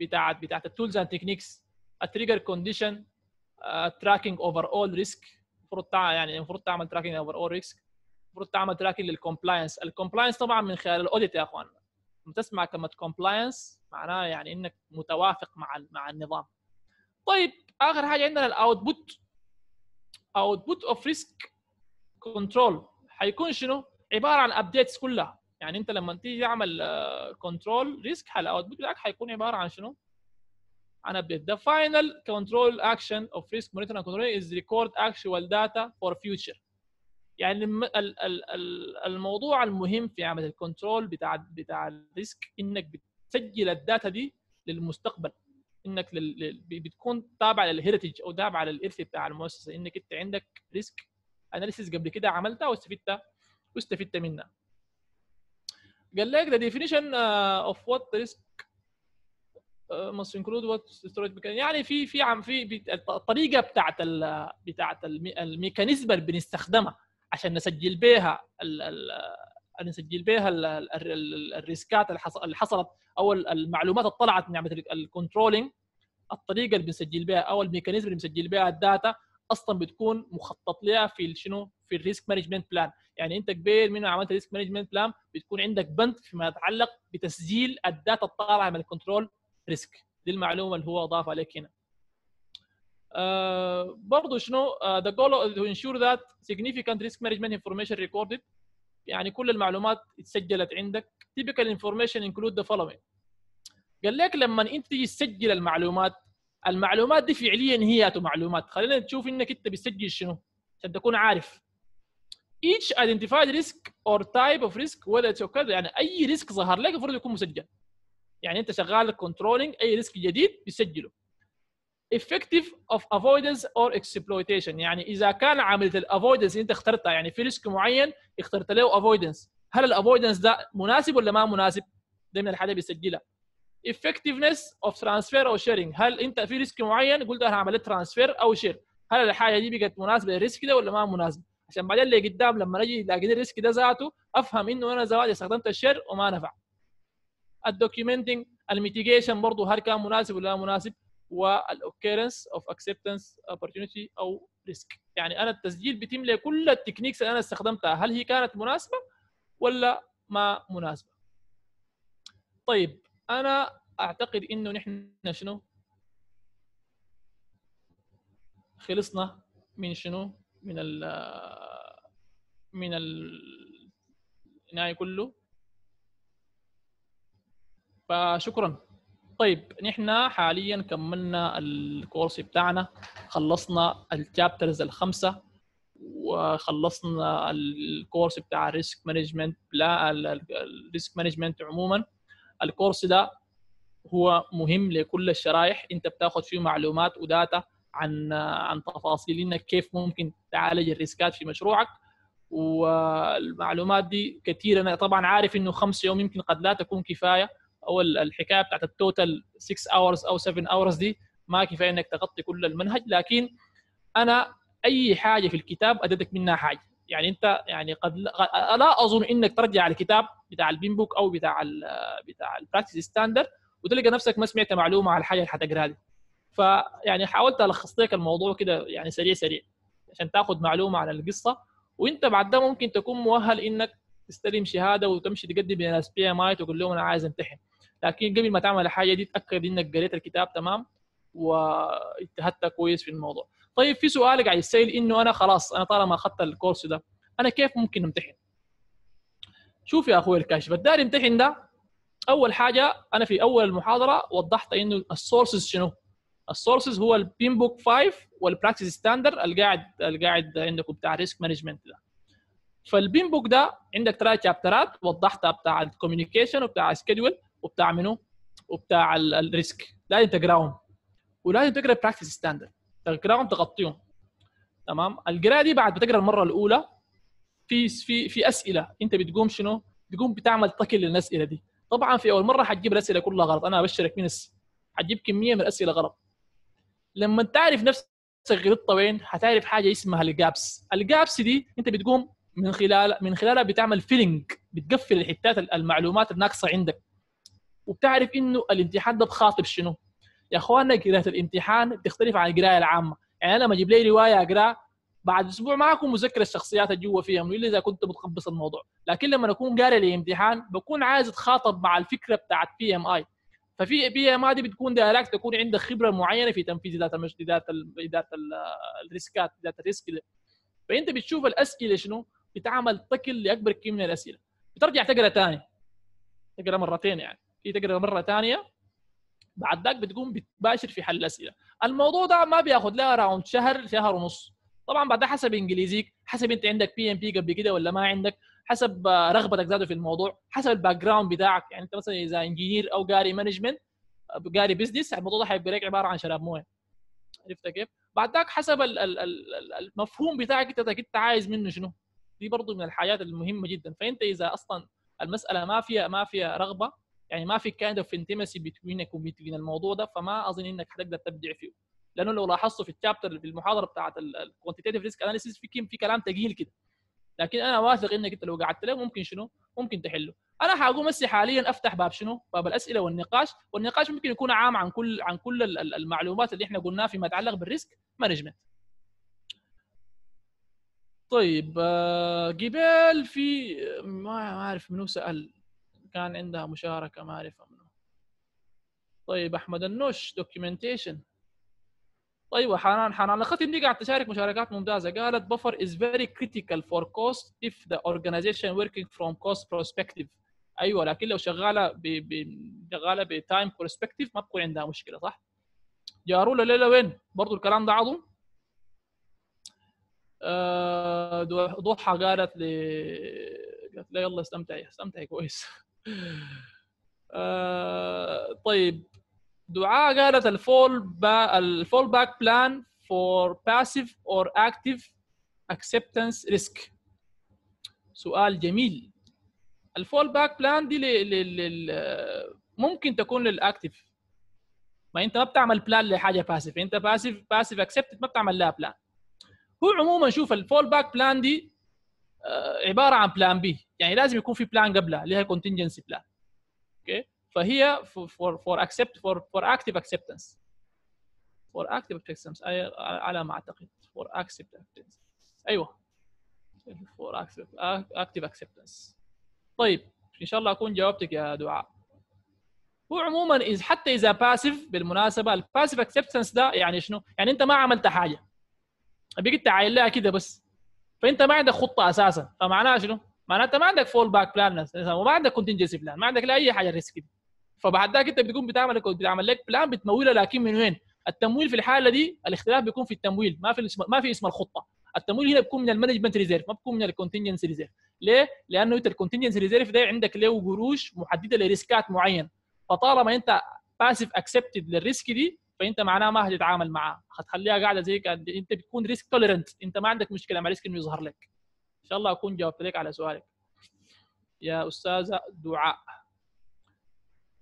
Speaker 1: بتاعت بتاعت التولز اند تكنيكس التريجر كونديشن التراكنج اوفر اول ريسك المفروض يعني المفروض تعمل تراكنج اوفر اول ريسك المفروض تعمل تراكنج للكومبلاينس الكومبلاينس طبعا من خلال الاوديت يا اخوان لما تسمع كلمه كومبلاينس معناها يعني انك متوافق مع مع النظام طيب اخر حاجه عندنا الاوتبوت اوتبوت اوف ريسك كنترول هيكون شنو؟ عباره عن ابديتس كلها يعني انت لما تيجي تعمل كنترول ريسك الاوتبوت بتاعك هيكون عباره عن شنو؟ عن ابديت ذا فاينل كنترول اكشن اوف ريسك مونيتورنج كنترول از ريكورد اكشوال داتا فور فيوتشر يعني الموضوع المهم في عمل الكنترول بتاع بتاع الريسك انك بتسجل الداتا دي للمستقبل انك لل... بتكون تابع للهيريتج او تابع للارث بتاع المؤسسه انك انت عندك ريسك اناليسيس قبل كده عملتها واستفدت واستفدت منها قال لك the definition اوف آه، of what risk آه، must include what storage mechanism يعني في في عم في الطريقه بتاعت ال بتاعت الميكانيزم اللي بنستخدمها عشان نسجل بيها ال نسجل بها الريسكات اللي حصلت او المعلومات اللي طلعت من عمليه الكنترولينج الطريقه اللي بنسجل بها او الميكانيزم اللي بنسجل بها الداتا اصلا بتكون مخطط لها في شنو في الريسك مانجمنت بلان يعني انت كبير من عملت الريسك مانجمنت بلان بتكون عندك بند فيما يتعلق بتسجيل الداتا الطالعه من الكنترول ريسك دي المعلومه اللي هو اضافها عليك هنا Uh, آه، برضه شنو ذا جول تو انشور ذات significant risk management information recorded يعني كل المعلومات اتسجلت عندك typical information include the following قال لك لما انت تيجي تسجل المعلومات المعلومات دي فعليا هي معلومات خلينا نشوف انك انت بتسجل شنو عشان تكون عارف each identified risk or type of risk whether it's occurred يعني اي ريسك ظهر لك المفروض يكون مسجل يعني انت شغال كنترولينج اي ريسك جديد بتسجله effective of avoidance or exploitation يعني اذا كان عمليه الافويدنس انت اخترتها يعني في ريسك معين اخترت له افويدنس هل الافويدنس ده مناسب ولا ما مناسب؟ ده من الحاجات بيسجلها effectiveness of transfer or sharing هل انت في ريسك معين قلت انا عملت ترانسفير او شير هل الحاجه دي بقت مناسبه للريسك ده ولا ما مناسب عشان بعدين اللي قدام لما نجي الاقي الريسك ده ذاته افهم انه انا زواج استخدمت الشير وما نفع الدوكيومنتنج الميتيجيشن برضه هل كان مناسب ولا مناسب والاوكيرنس اوف اكسبتنس اوبورتيونيتي او ريسك يعني انا التسجيل بيتم لي كل التكنيكس اللي انا استخدمتها هل هي كانت مناسبه ولا ما مناسبه طيب انا اعتقد انه نحن شنو خلصنا من شنو من ال من ال كله فشكرا طيب نحن حاليا كملنا الكورس بتاعنا خلصنا الشابترز الخمسه وخلصنا الكورس بتاع الريسك مانجمنت لا الريسك مانجمنت عموما الكورس ده هو مهم لكل الشرائح انت بتاخذ فيه معلومات وداتا عن عن تفاصيل انك كيف ممكن تعالج الريسكات في مشروعك والمعلومات دي كثيره انا طبعا عارف انه خمس يوم يمكن قد لا تكون كفايه او الحكايه بتاعت التوتال 6 اورز او 7 اورز دي ما كفايه انك تغطي كل المنهج لكن انا اي حاجه في الكتاب اديتك منها حاجه يعني انت يعني قد لا اظن انك ترجع الكتاب بتاع البين بوك او بتاع الـ بتاع البراكتس ستاندرد وتلقى نفسك ما سمعت معلومه على الحاجه اللي حتقراها دي فيعني حاولت الخص لك الموضوع كده يعني سريع سريع عشان تاخذ معلومه عن القصه وانت بعد ده ممكن تكون مؤهل انك تستلم شهاده وتمشي تقدم لناس بي ام اي تقول لهم انا عايز امتحن لكن قبل ما تعمل الحاجه دي تاكد انك قريت الكتاب تمام واجتهدت كويس في الموضوع طيب في سؤال قاعد يسال انه انا خلاص انا طالما اخذت الكورس ده انا كيف ممكن امتحن شوف يا اخوي الكاشف الدار امتحن ده اول حاجه انا في اول المحاضره وضحت انه السورسز شنو السورسز هو البين بوك 5 والبراكتس ستاندرد القاعد القاعد عندكم بتاع ريسك مانجمنت ده فالبين بوك ده عندك ثلاث شابترات وضحتها بتاع الكوميونيكيشن وبتاع السكيدول وبتاع منه وبتاع الريسك لازم تقراهم ولازم تقرا براكتس ستاندرد تقراهم تغطيهم تمام القراءه دي بعد ما تقرا المره الاولى في في في اسئله انت بتقوم شنو بتقوم بتعمل تكل للاسئله دي طبعا في اول مره حتجيب الاسئله كلها غلط انا ابشرك من حتجيب كميه من الاسئله غلط لما تعرف نفسك غلطت وين حتعرف حاجه اسمها الجابس الجابس دي انت بتقوم من خلال من خلالها بتعمل فيلينج بتقفل الحتات المعلومات الناقصه عندك وبتعرف انه الامتحان ده بخاطب شنو يا اخواننا قراءه الامتحان بتختلف عن القراءه العامه يعني انا لما اجيب لي روايه اقراها بعد اسبوع ما اكون مذكر الشخصيات اللي جوا فيها الا اذا كنت متقبص الموضوع لكن لما اكون قاري الامتحان بكون عايز اتخاطب مع الفكره بتاعت بي ام اي ففي بي ام اي دي بتكون دايركت تكون عندك خبره معينه في تنفيذ ذات المش... ذات ذات الريسكات ذات الريسك فانت بتشوف الاسئله شنو بتعمل تكل لاكبر كم من الاسئله بترجع تقرا ثاني تقرا مرتين يعني في تقرا مره ثانيه بعد ذاك بتقوم بتباشر في حل الاسئله الموضوع ده ما بياخذ لها راوند شهر شهر ونص طبعا بعد حسب انجليزيك حسب انت عندك بي ام بي قبل كده ولا ما عندك حسب آه، رغبتك ذاته في الموضوع حسب الباك جراوند بتاعك يعني انت مثلا اذا انجينير او قاري مانجمنت آه، قاري بزنس الموضوع ده هيبقى لك عباره عن شراب مويه عرفت كيف؟ بعد ذاك حسب المفهوم بتاعك انت انت عايز منه شنو؟ دي برضه من الحاجات المهمه جدا فانت اذا اصلا المساله ما فيها ما فيها رغبه يعني ما في كايند اوف انتمسي بينك وبين الموضوع ده فما اظن انك حتقدر تبدع فيه لانه لو لاحظتوا في التشابتر في المحاضره بتاعت الكوانتيتيف ريسك اناليسيس في كم في كلام ثقيل كده لكن انا واثق انك انت لو قعدت له ممكن شنو ممكن تحله انا حاقوم هسه حاليا افتح باب شنو باب الاسئله والنقاش والنقاش ممكن يكون عام عن كل عن كل المعلومات اللي احنا قلناها فيما يتعلق بالريسك مانجمنت طيب آه، جبال في ما عارف منو سال كان عندها مشاركه ما اعرف منه طيب احمد النوش documentation طيب حنان حنان الختم دي قاعد تشارك مشاركات ممتازه قالت buffer is very critical for cost if the organization working from cost perspective ايوه لكن لو شغاله ب... ب... شغاله بتايم برسبكتيف ما بكون عندها مشكله صح؟ جارولا ليلى وين؟ برضه الكلام ده عضو ضحى آه، قالت لي قالت لي يلا استمتعي استمتعي كويس آه، طيب دعاء قالت الفول با الفول باك بلان فور باسيف اور اكتف اكسبتنس ريسك سؤال جميل الفول باك بلان دي لل ممكن تكون للاكتف ما انت ما بتعمل بلان لحاجه باسيف انت باسيف باسيف اكسبتد ما بتعمل لها بلان هو عموما شوف الفول باك بلان دي آه، عباره عن بلان بي يعني لازم يكون في بلان قبلها هي كونتنجنسي بلان اوكي فهي فور فور اكسبت فور فور اكتف اكسبتنس فور اكتف اكسبتنس على ما اعتقد فور اكسبت اكسبتنس ايوه فور اكتف اكسبتنس طيب ان شاء الله اكون جاوبتك يا دعاء هو عموما إذ حتى اذا باسف بالمناسبه الباسف اكسبتنس ده يعني شنو؟ يعني انت ما عملت حاجه بقيت تعاين لها كده بس فانت ما عندك خطه اساسا فمعناها شنو؟ معناتها ما عندك فول باك بلان وما عندك كونتنجنسي بلان ما عندك لا اي حاجه ريسك دي فبعد ذاك انت بتقوم بتعمل بتعمل لك بلان بتموله لكن من وين؟ التمويل في الحاله دي الاختلاف بيكون في التمويل ما في ما في اسم الخطه التمويل هنا بيكون من المانجمنت ريزيرف ما بيكون من الكونتنجنسي ريزيرف ليه؟ لانه انت الكونتنجنسي ريزيرف ده عندك له قروش محدده لريسكات معينه فطالما انت باسف اكسبتد للريسك دي فانت معناه ما هتتعامل معاه هتخليها قاعده زي انت بتكون ريسك توليرنت انت ما عندك مشكله مع الريسك انه يظهر لك ان شاء الله اكون جاوبت لك على سؤالك يا استاذه دعاء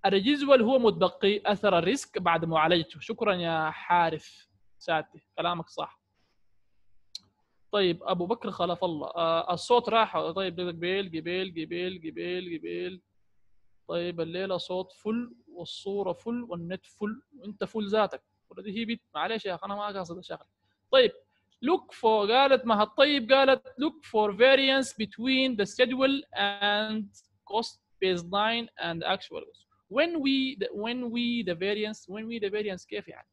Speaker 1: الرجزول هو متبقي اثر الريسك بعد معالجته شكرا يا حارث ساتي كلامك صح طيب ابو بكر خلف الله آه الصوت راح طيب قبيل قبيل قبيل قبيل قبيل طيب الليله صوت فل والصوره فل والنت فل وانت فل ذاتك هي بيت معلش يا اخي انا ما قاصد الشغل طيب look for قالت مها الطيب قالت look for variance between the schedule and cost baseline and actual cost. When we when we the variance when we the variance كيف يعني?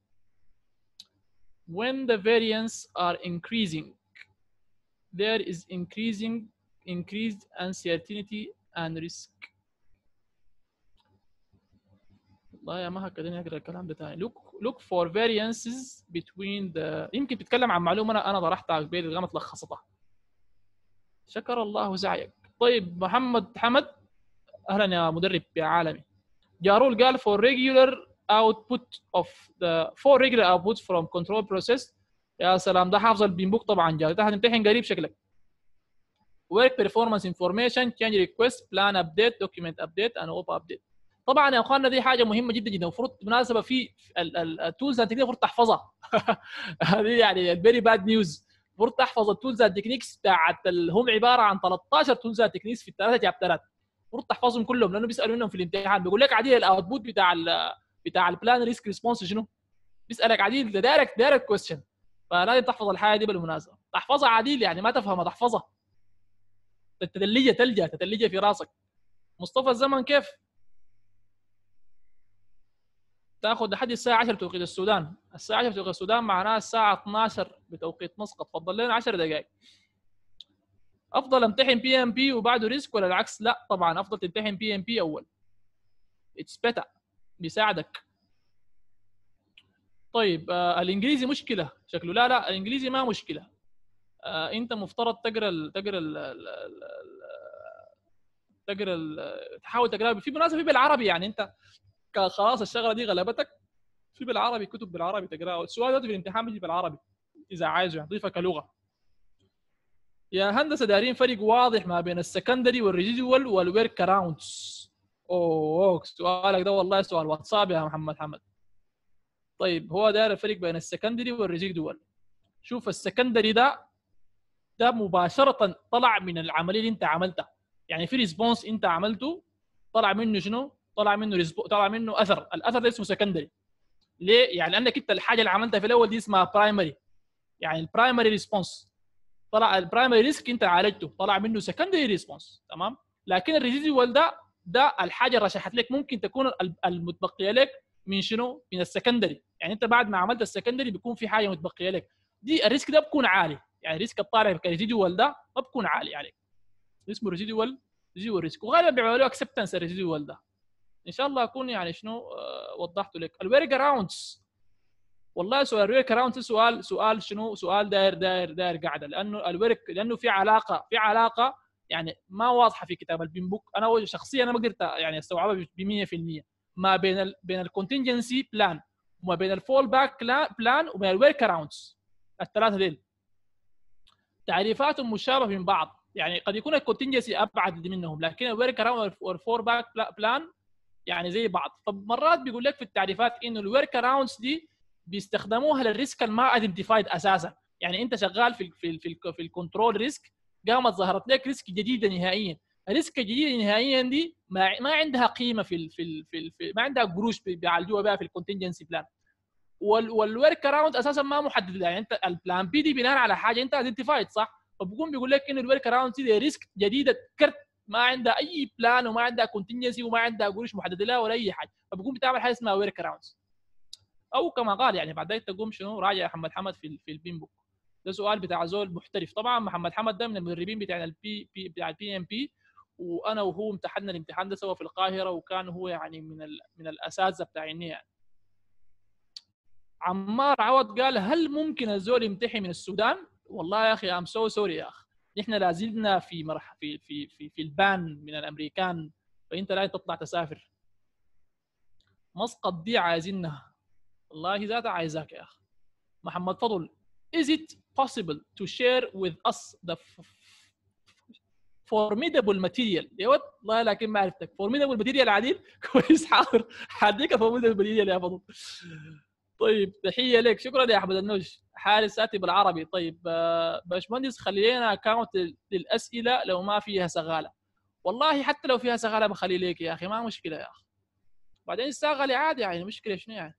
Speaker 1: When the variance are increasing, there is increasing increased uncertainty and risk. والله يا مها كده نقرا الكلام ده تاني. Look look for variances between the يمكن تتكلم عن معلومه انا انا طرحتها قبل غمت لخصتها شكر الله سعيك طيب محمد حمد اهلا يا مدرب يا عالمي جارول قال for regular output of the for regular output from control process يا سلام ده حافظ البين بوك طبعا جا ده هتمتحن قريب شكلك work performance information change request plan update document update and op update طبعا يا اخواننا دي حاجه مهمه جدا جدا المفروض بالمناسبه في التولز التكنيك المفروض تحفظها هذه يعني فيري باد نيوز المفروض تحفظ التولز تكنيكس بتاعت هم عباره عن 13 تولز تكنيكس في الثلاثه شابترات المفروض تحفظهم كلهم لانه بيسالوا منهم في الامتحان بيقول لك عديل الاوتبوت بتاع الـ بتاع البلان ريسك ريسبونس شنو؟ بيسالك عديل ده دايركت دايركت كويستشن فلازم تحفظ الحاجه دي بالمناسبه تحفظها عديل يعني ما تفهمها تحفظها تتلجى تلجى تتلجى في راسك مصطفى الزمن كيف؟ تاخذ لحد الساعه 10 بتوقيت السودان الساعه 10 بتوقيت السودان معناها الساعه 12 بتوقيت مسقط فضل لنا 10 دقائق افضل امتحن بي ام بي وبعده ريسك ولا العكس لا طبعا افضل تمتحن بي ام بي اول اتس بيتا بيساعدك طيب آه الانجليزي مشكله شكله لا لا الانجليزي ما مشكله آه انت مفترض تقرا ال تقرا ال تقرا تحاول تقرا في مناسبه بالعربي يعني انت خلاص الشغله دي غلبتك في بالعربي كتب بالعربي تقراها السؤال ده في الامتحان بيجي بالعربي اذا عايزه يضيفها كلغه يا هندسه دارين فرق واضح ما بين السكندري والريجيدوال والورك اراوندز اوه سؤالك ده والله سؤال واتساب يا محمد حمد طيب هو داير الفرق بين السكندري والريجيدوال شوف السكندري ده ده مباشره طلع من العمليه اللي انت عملتها يعني في ريسبونس انت عملته طلع منه شنو طلع منه ريسبو... طلع منه اثر الاثر ده اسمه سكندري ليه يعني لانك انت الحاجه اللي عملتها في الاول دي اسمها برايمري يعني البرايمري ريسبونس طلع البرايمري ريسك انت عالجته طلع منه سكندري ريسبونس تمام لكن الريزيديوال ده ده الحاجه اللي رشحت لك ممكن تكون المتبقيه لك من شنو من السكندري يعني انت بعد ما عملت السكندري بيكون في حاجه متبقيه لك دي الريسك ده بيكون عالي يعني الريسك الطالع الريزيديوال ده ما بيكون عالي عليك اسمه ريزيديوال ريزيديوال ريسك وغالبا بيعملوا له اكسبتنس الريزيدوال ده ان شاء الله اكون يعني شنو آه، وضحت لك الورك اراوندز والله سؤال الورك اراوندز سؤال سؤال شنو سؤال داير داير داير قاعده لانه الورك لانه في علاقه في علاقه يعني ما واضحه في كتاب البين بوك انا شخصيا انا ما قدرت يعني استوعبها ب 100% ما بين الـ بين الكونتنجنسي بلان وما بين الفول باك بلان وما بين الورك اراوندز الثلاثه ذيل تعريفاتهم مشابهه من بعض يعني قد يكون الكونتنجنسي ابعد منهم لكن الورك اراوند والفور باك بلان يعني زي بعض طب مرات بيقول لك في التعريفات انه الورك اراوندز دي بيستخدموها للريسك الما ايدنتيفايد اساسا يعني انت شغال في الـ في الـ في, الـ في الكنترول ريسك قامت ظهرت لك ريسك جديده نهائيا الريسك الجديده نهائيا دي ما ما عندها قيمه في الـ في, الـ في, الـ في ما عندها قروش بيعالجوها بقى في الكونتنجنسي بلان والورك اراوند اساسا ما محدد يعني انت البلان بي دي بناء على حاجه انت ايدنتيفايد صح فبقوم بيقول لك انه الورك اراوند دي ريسك جديده كرت ما عندها اي بلان وما عندها كونتنجنسي وما عندها قروش محدده لها ولا اي حاجه فبقوم بتعمل حاجه اسمها ورك اراوندز او كما قال يعني بعد ذلك تقوم شنو راجع محمد حمد في في البين بوك ده سؤال بتاع زول محترف طبعا محمد حمد ده من المدربين بتاع البي بي بتاع البي ام بي وانا وهو امتحنا الامتحان ده سوا في القاهره وكان هو يعني من ال من الاساتذه بتاعيني يعني عمار عوض قال هل ممكن الزول يمتحي من السودان؟ والله يا اخي ام سو سوري يا اخي نحن لازلنا في مرح في في في, في البان من الامريكان فانت لا تطلع تسافر مسقط دي عايزينها والله ذاتها عايزاك يا اخي محمد فضل is it possible to share with us the formidable material يا والله لكن ما عرفتك formidable material عديل كويس حاضر حديك formidable material يا فضل طيب تحيه لك شكرا يا احمد النوش حالي ساتي بالعربي طيب آه، باشمهندس خلينا اكونت للاسئله لو ما فيها سغاله والله حتى لو فيها سغاله بخلي لك يا اخي ما مشكله يا اخي بعدين السغاله عادي يعني مشكله شنو يعني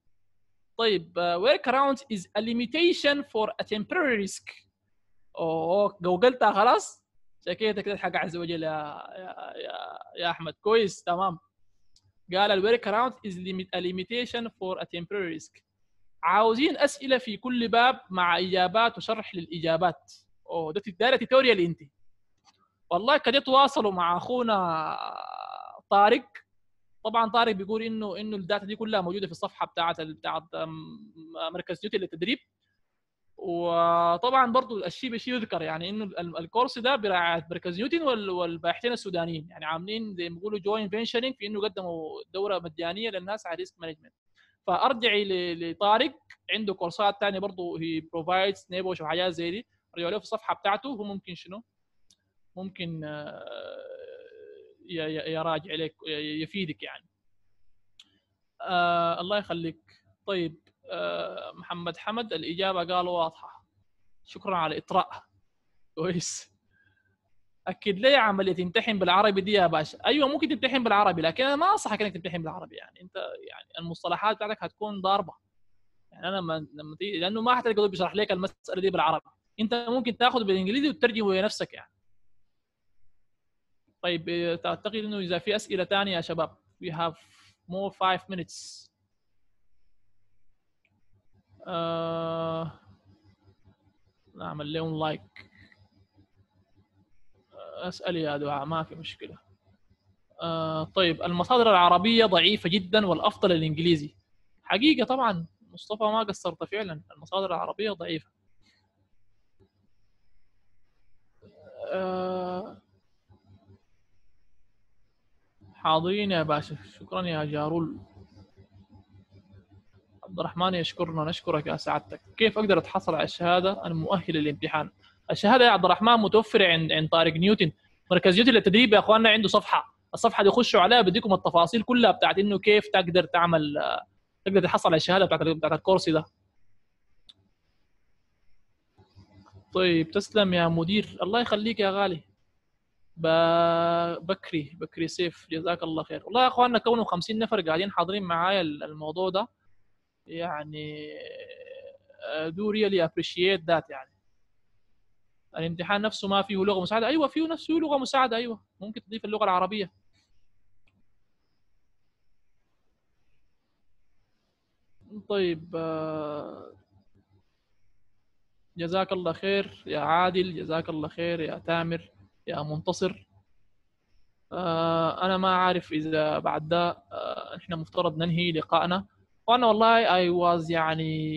Speaker 1: طيب ورك كراونت از a limitation for a temporary risk اوه جوجلتها خلاص شكيتك تلحق عز وجل يا يا يا, يا احمد كويس تمام قال الورك اراوند از a limitation for a temporary risk عاوزين اسئله في كل باب مع اجابات وشرح للاجابات اوه ده دايره توتوريال انت والله كده تواصلوا مع اخونا طارق طبعا طارق بيقول انه انه الداتا دي كلها موجوده في الصفحه بتاعت بتاعت مركز نيوتن للتدريب وطبعا برضو الشيء بشيء يذكر يعني انه الكورس ده برعايه مركز نيوتن والباحثين السودانيين يعني عاملين زي ما بيقولوا جوين فينشرنج في انه قدموا دوره مجانيه للناس على ريسك مانجمنت فارجعي لطارق عنده كورسات ثانيه برضه هي بروفايدز نيبوش وحاجات زي دي ارجعي له في الصفحه بتاعته هو ممكن شنو؟ ممكن آه، يراجع لك يفيدك يعني آه الله يخليك طيب آه محمد حمد الاجابه قال واضحه شكرا على الاطراء كويس اكد لي عمليه تمتحن بالعربي دي يا باشا ايوه ممكن تمتحن بالعربي لكن انا ما انصحك انك تمتحن بالعربي يعني انت يعني المصطلحات بتاعتك هتكون ضاربه يعني انا لما لما تيجي لانه ما حتلقى اللي بيشرح لك المساله دي بالعربي انت ممكن تاخذ بالانجليزي وتترجمه لنفسك يعني طيب تعتقد انه اذا في اسئله ثانيه يا شباب we have more five minutes آه، نعمل لهم لايك like. اسالي يا دعاء ما في مشكله آه طيب المصادر العربيه ضعيفه جدا والافضل الانجليزي حقيقه طبعا مصطفى ما قصرت فعلا المصادر العربيه ضعيفه آه حاضرين يا باشا شكرا يا جارول عبد الرحمن يشكرنا نشكرك يا سعادتك كيف اقدر اتحصل على الشهاده المؤهله للامتحان الشهاده يا عبد الرحمن متوفره عند عند طارق نيوتن مركز نيوتن للتدريب يا اخواننا عنده صفحه الصفحه دي خشوا عليها بديكم التفاصيل كلها بتاعت انه كيف تقدر تعمل تقدر تحصل على الشهاده بتاعت بتاعت الكورس ده طيب تسلم يا مدير الله يخليك يا غالي بكري بكري سيف جزاك الله خير والله يا اخواننا كونوا 50 نفر قاعدين حاضرين معايا الموضوع ده يعني آه، do really appreciate that يعني الامتحان نفسه ما فيه لغه مساعده ايوه فيه نفسه لغه مساعده ايوه ممكن تضيف اللغه العربيه طيب آه، جزاك الله خير يا عادل جزاك الله خير يا تامر يا منتصر آه، انا ما عارف اذا بعد ده آه، احنا مفترض ننهي لقائنا وانا والله اي واز يعني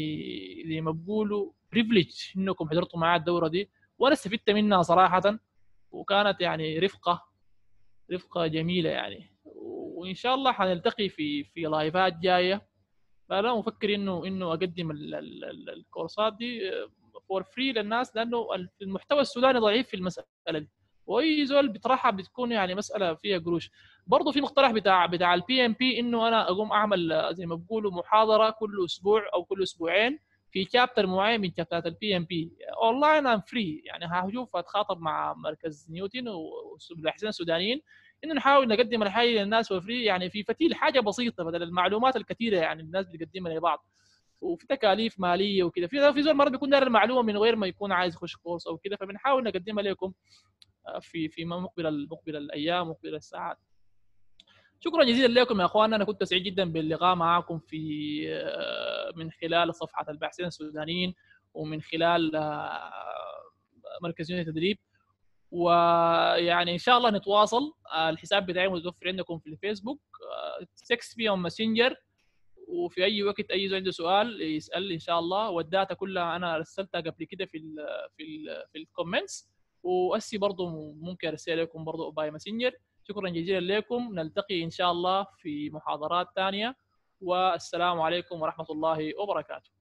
Speaker 1: زي ما بقولوا بريفليج انكم حضرتوا معايا الدوره دي وانا استفدت منها صراحه وكانت يعني رفقه رفقه جميله يعني وان شاء الله حنلتقي في في لايفات جايه فانا مفكر انه انه اقدم الكورسات دي فور فري للناس لانه المحتوى السوداني ضعيف في المساله دي واي زول بيطرحها بتكون يعني مساله فيها قروش برضه في مقترح بتاع بتاع البي ام بي انه انا اقوم اعمل زي ما بيقولوا محاضره كل اسبوع او كل اسبوعين في شابتر معين من شابترات البي ام بي اونلاين اند فري يعني هشوف اتخاطب مع مركز نيوتن والاحسان السودانيين انه نحاول نقدم الحاجه للناس وفري يعني في فتيل حاجه بسيطه بدل المعلومات الكثيره يعني الناس بتقدمها لبعض وفي تكاليف ماليه وكذا في في زول مرات بيكون داير المعلومه من غير ما يكون عايز يخش كورس او كذا فبنحاول نقدمها لكم آه، في في مقبل مقبل الايام مقبل الساعات شكرا جزيلا لكم يا اخوان انا كنت سعيد جدا باللقاء معكم في آه، من خلال صفحه الباحثين السودانيين ومن خلال آه، مركز التدريب ويعني ان شاء الله نتواصل الحساب بتاعي متوفر عندكم في الفيسبوك تكست في ماسنجر وفي اي وقت اي زول عنده سؤال يسال ان شاء الله والداتا كلها انا رسلتها قبل كده في الـ في الـ في الكومنتس واسي برضه ممكن ارسل لكم برضه باي ماسنجر شكرا جزيلا لكم نلتقي إن شاء الله في محاضرات ثانية والسلام عليكم ورحمة الله وبركاته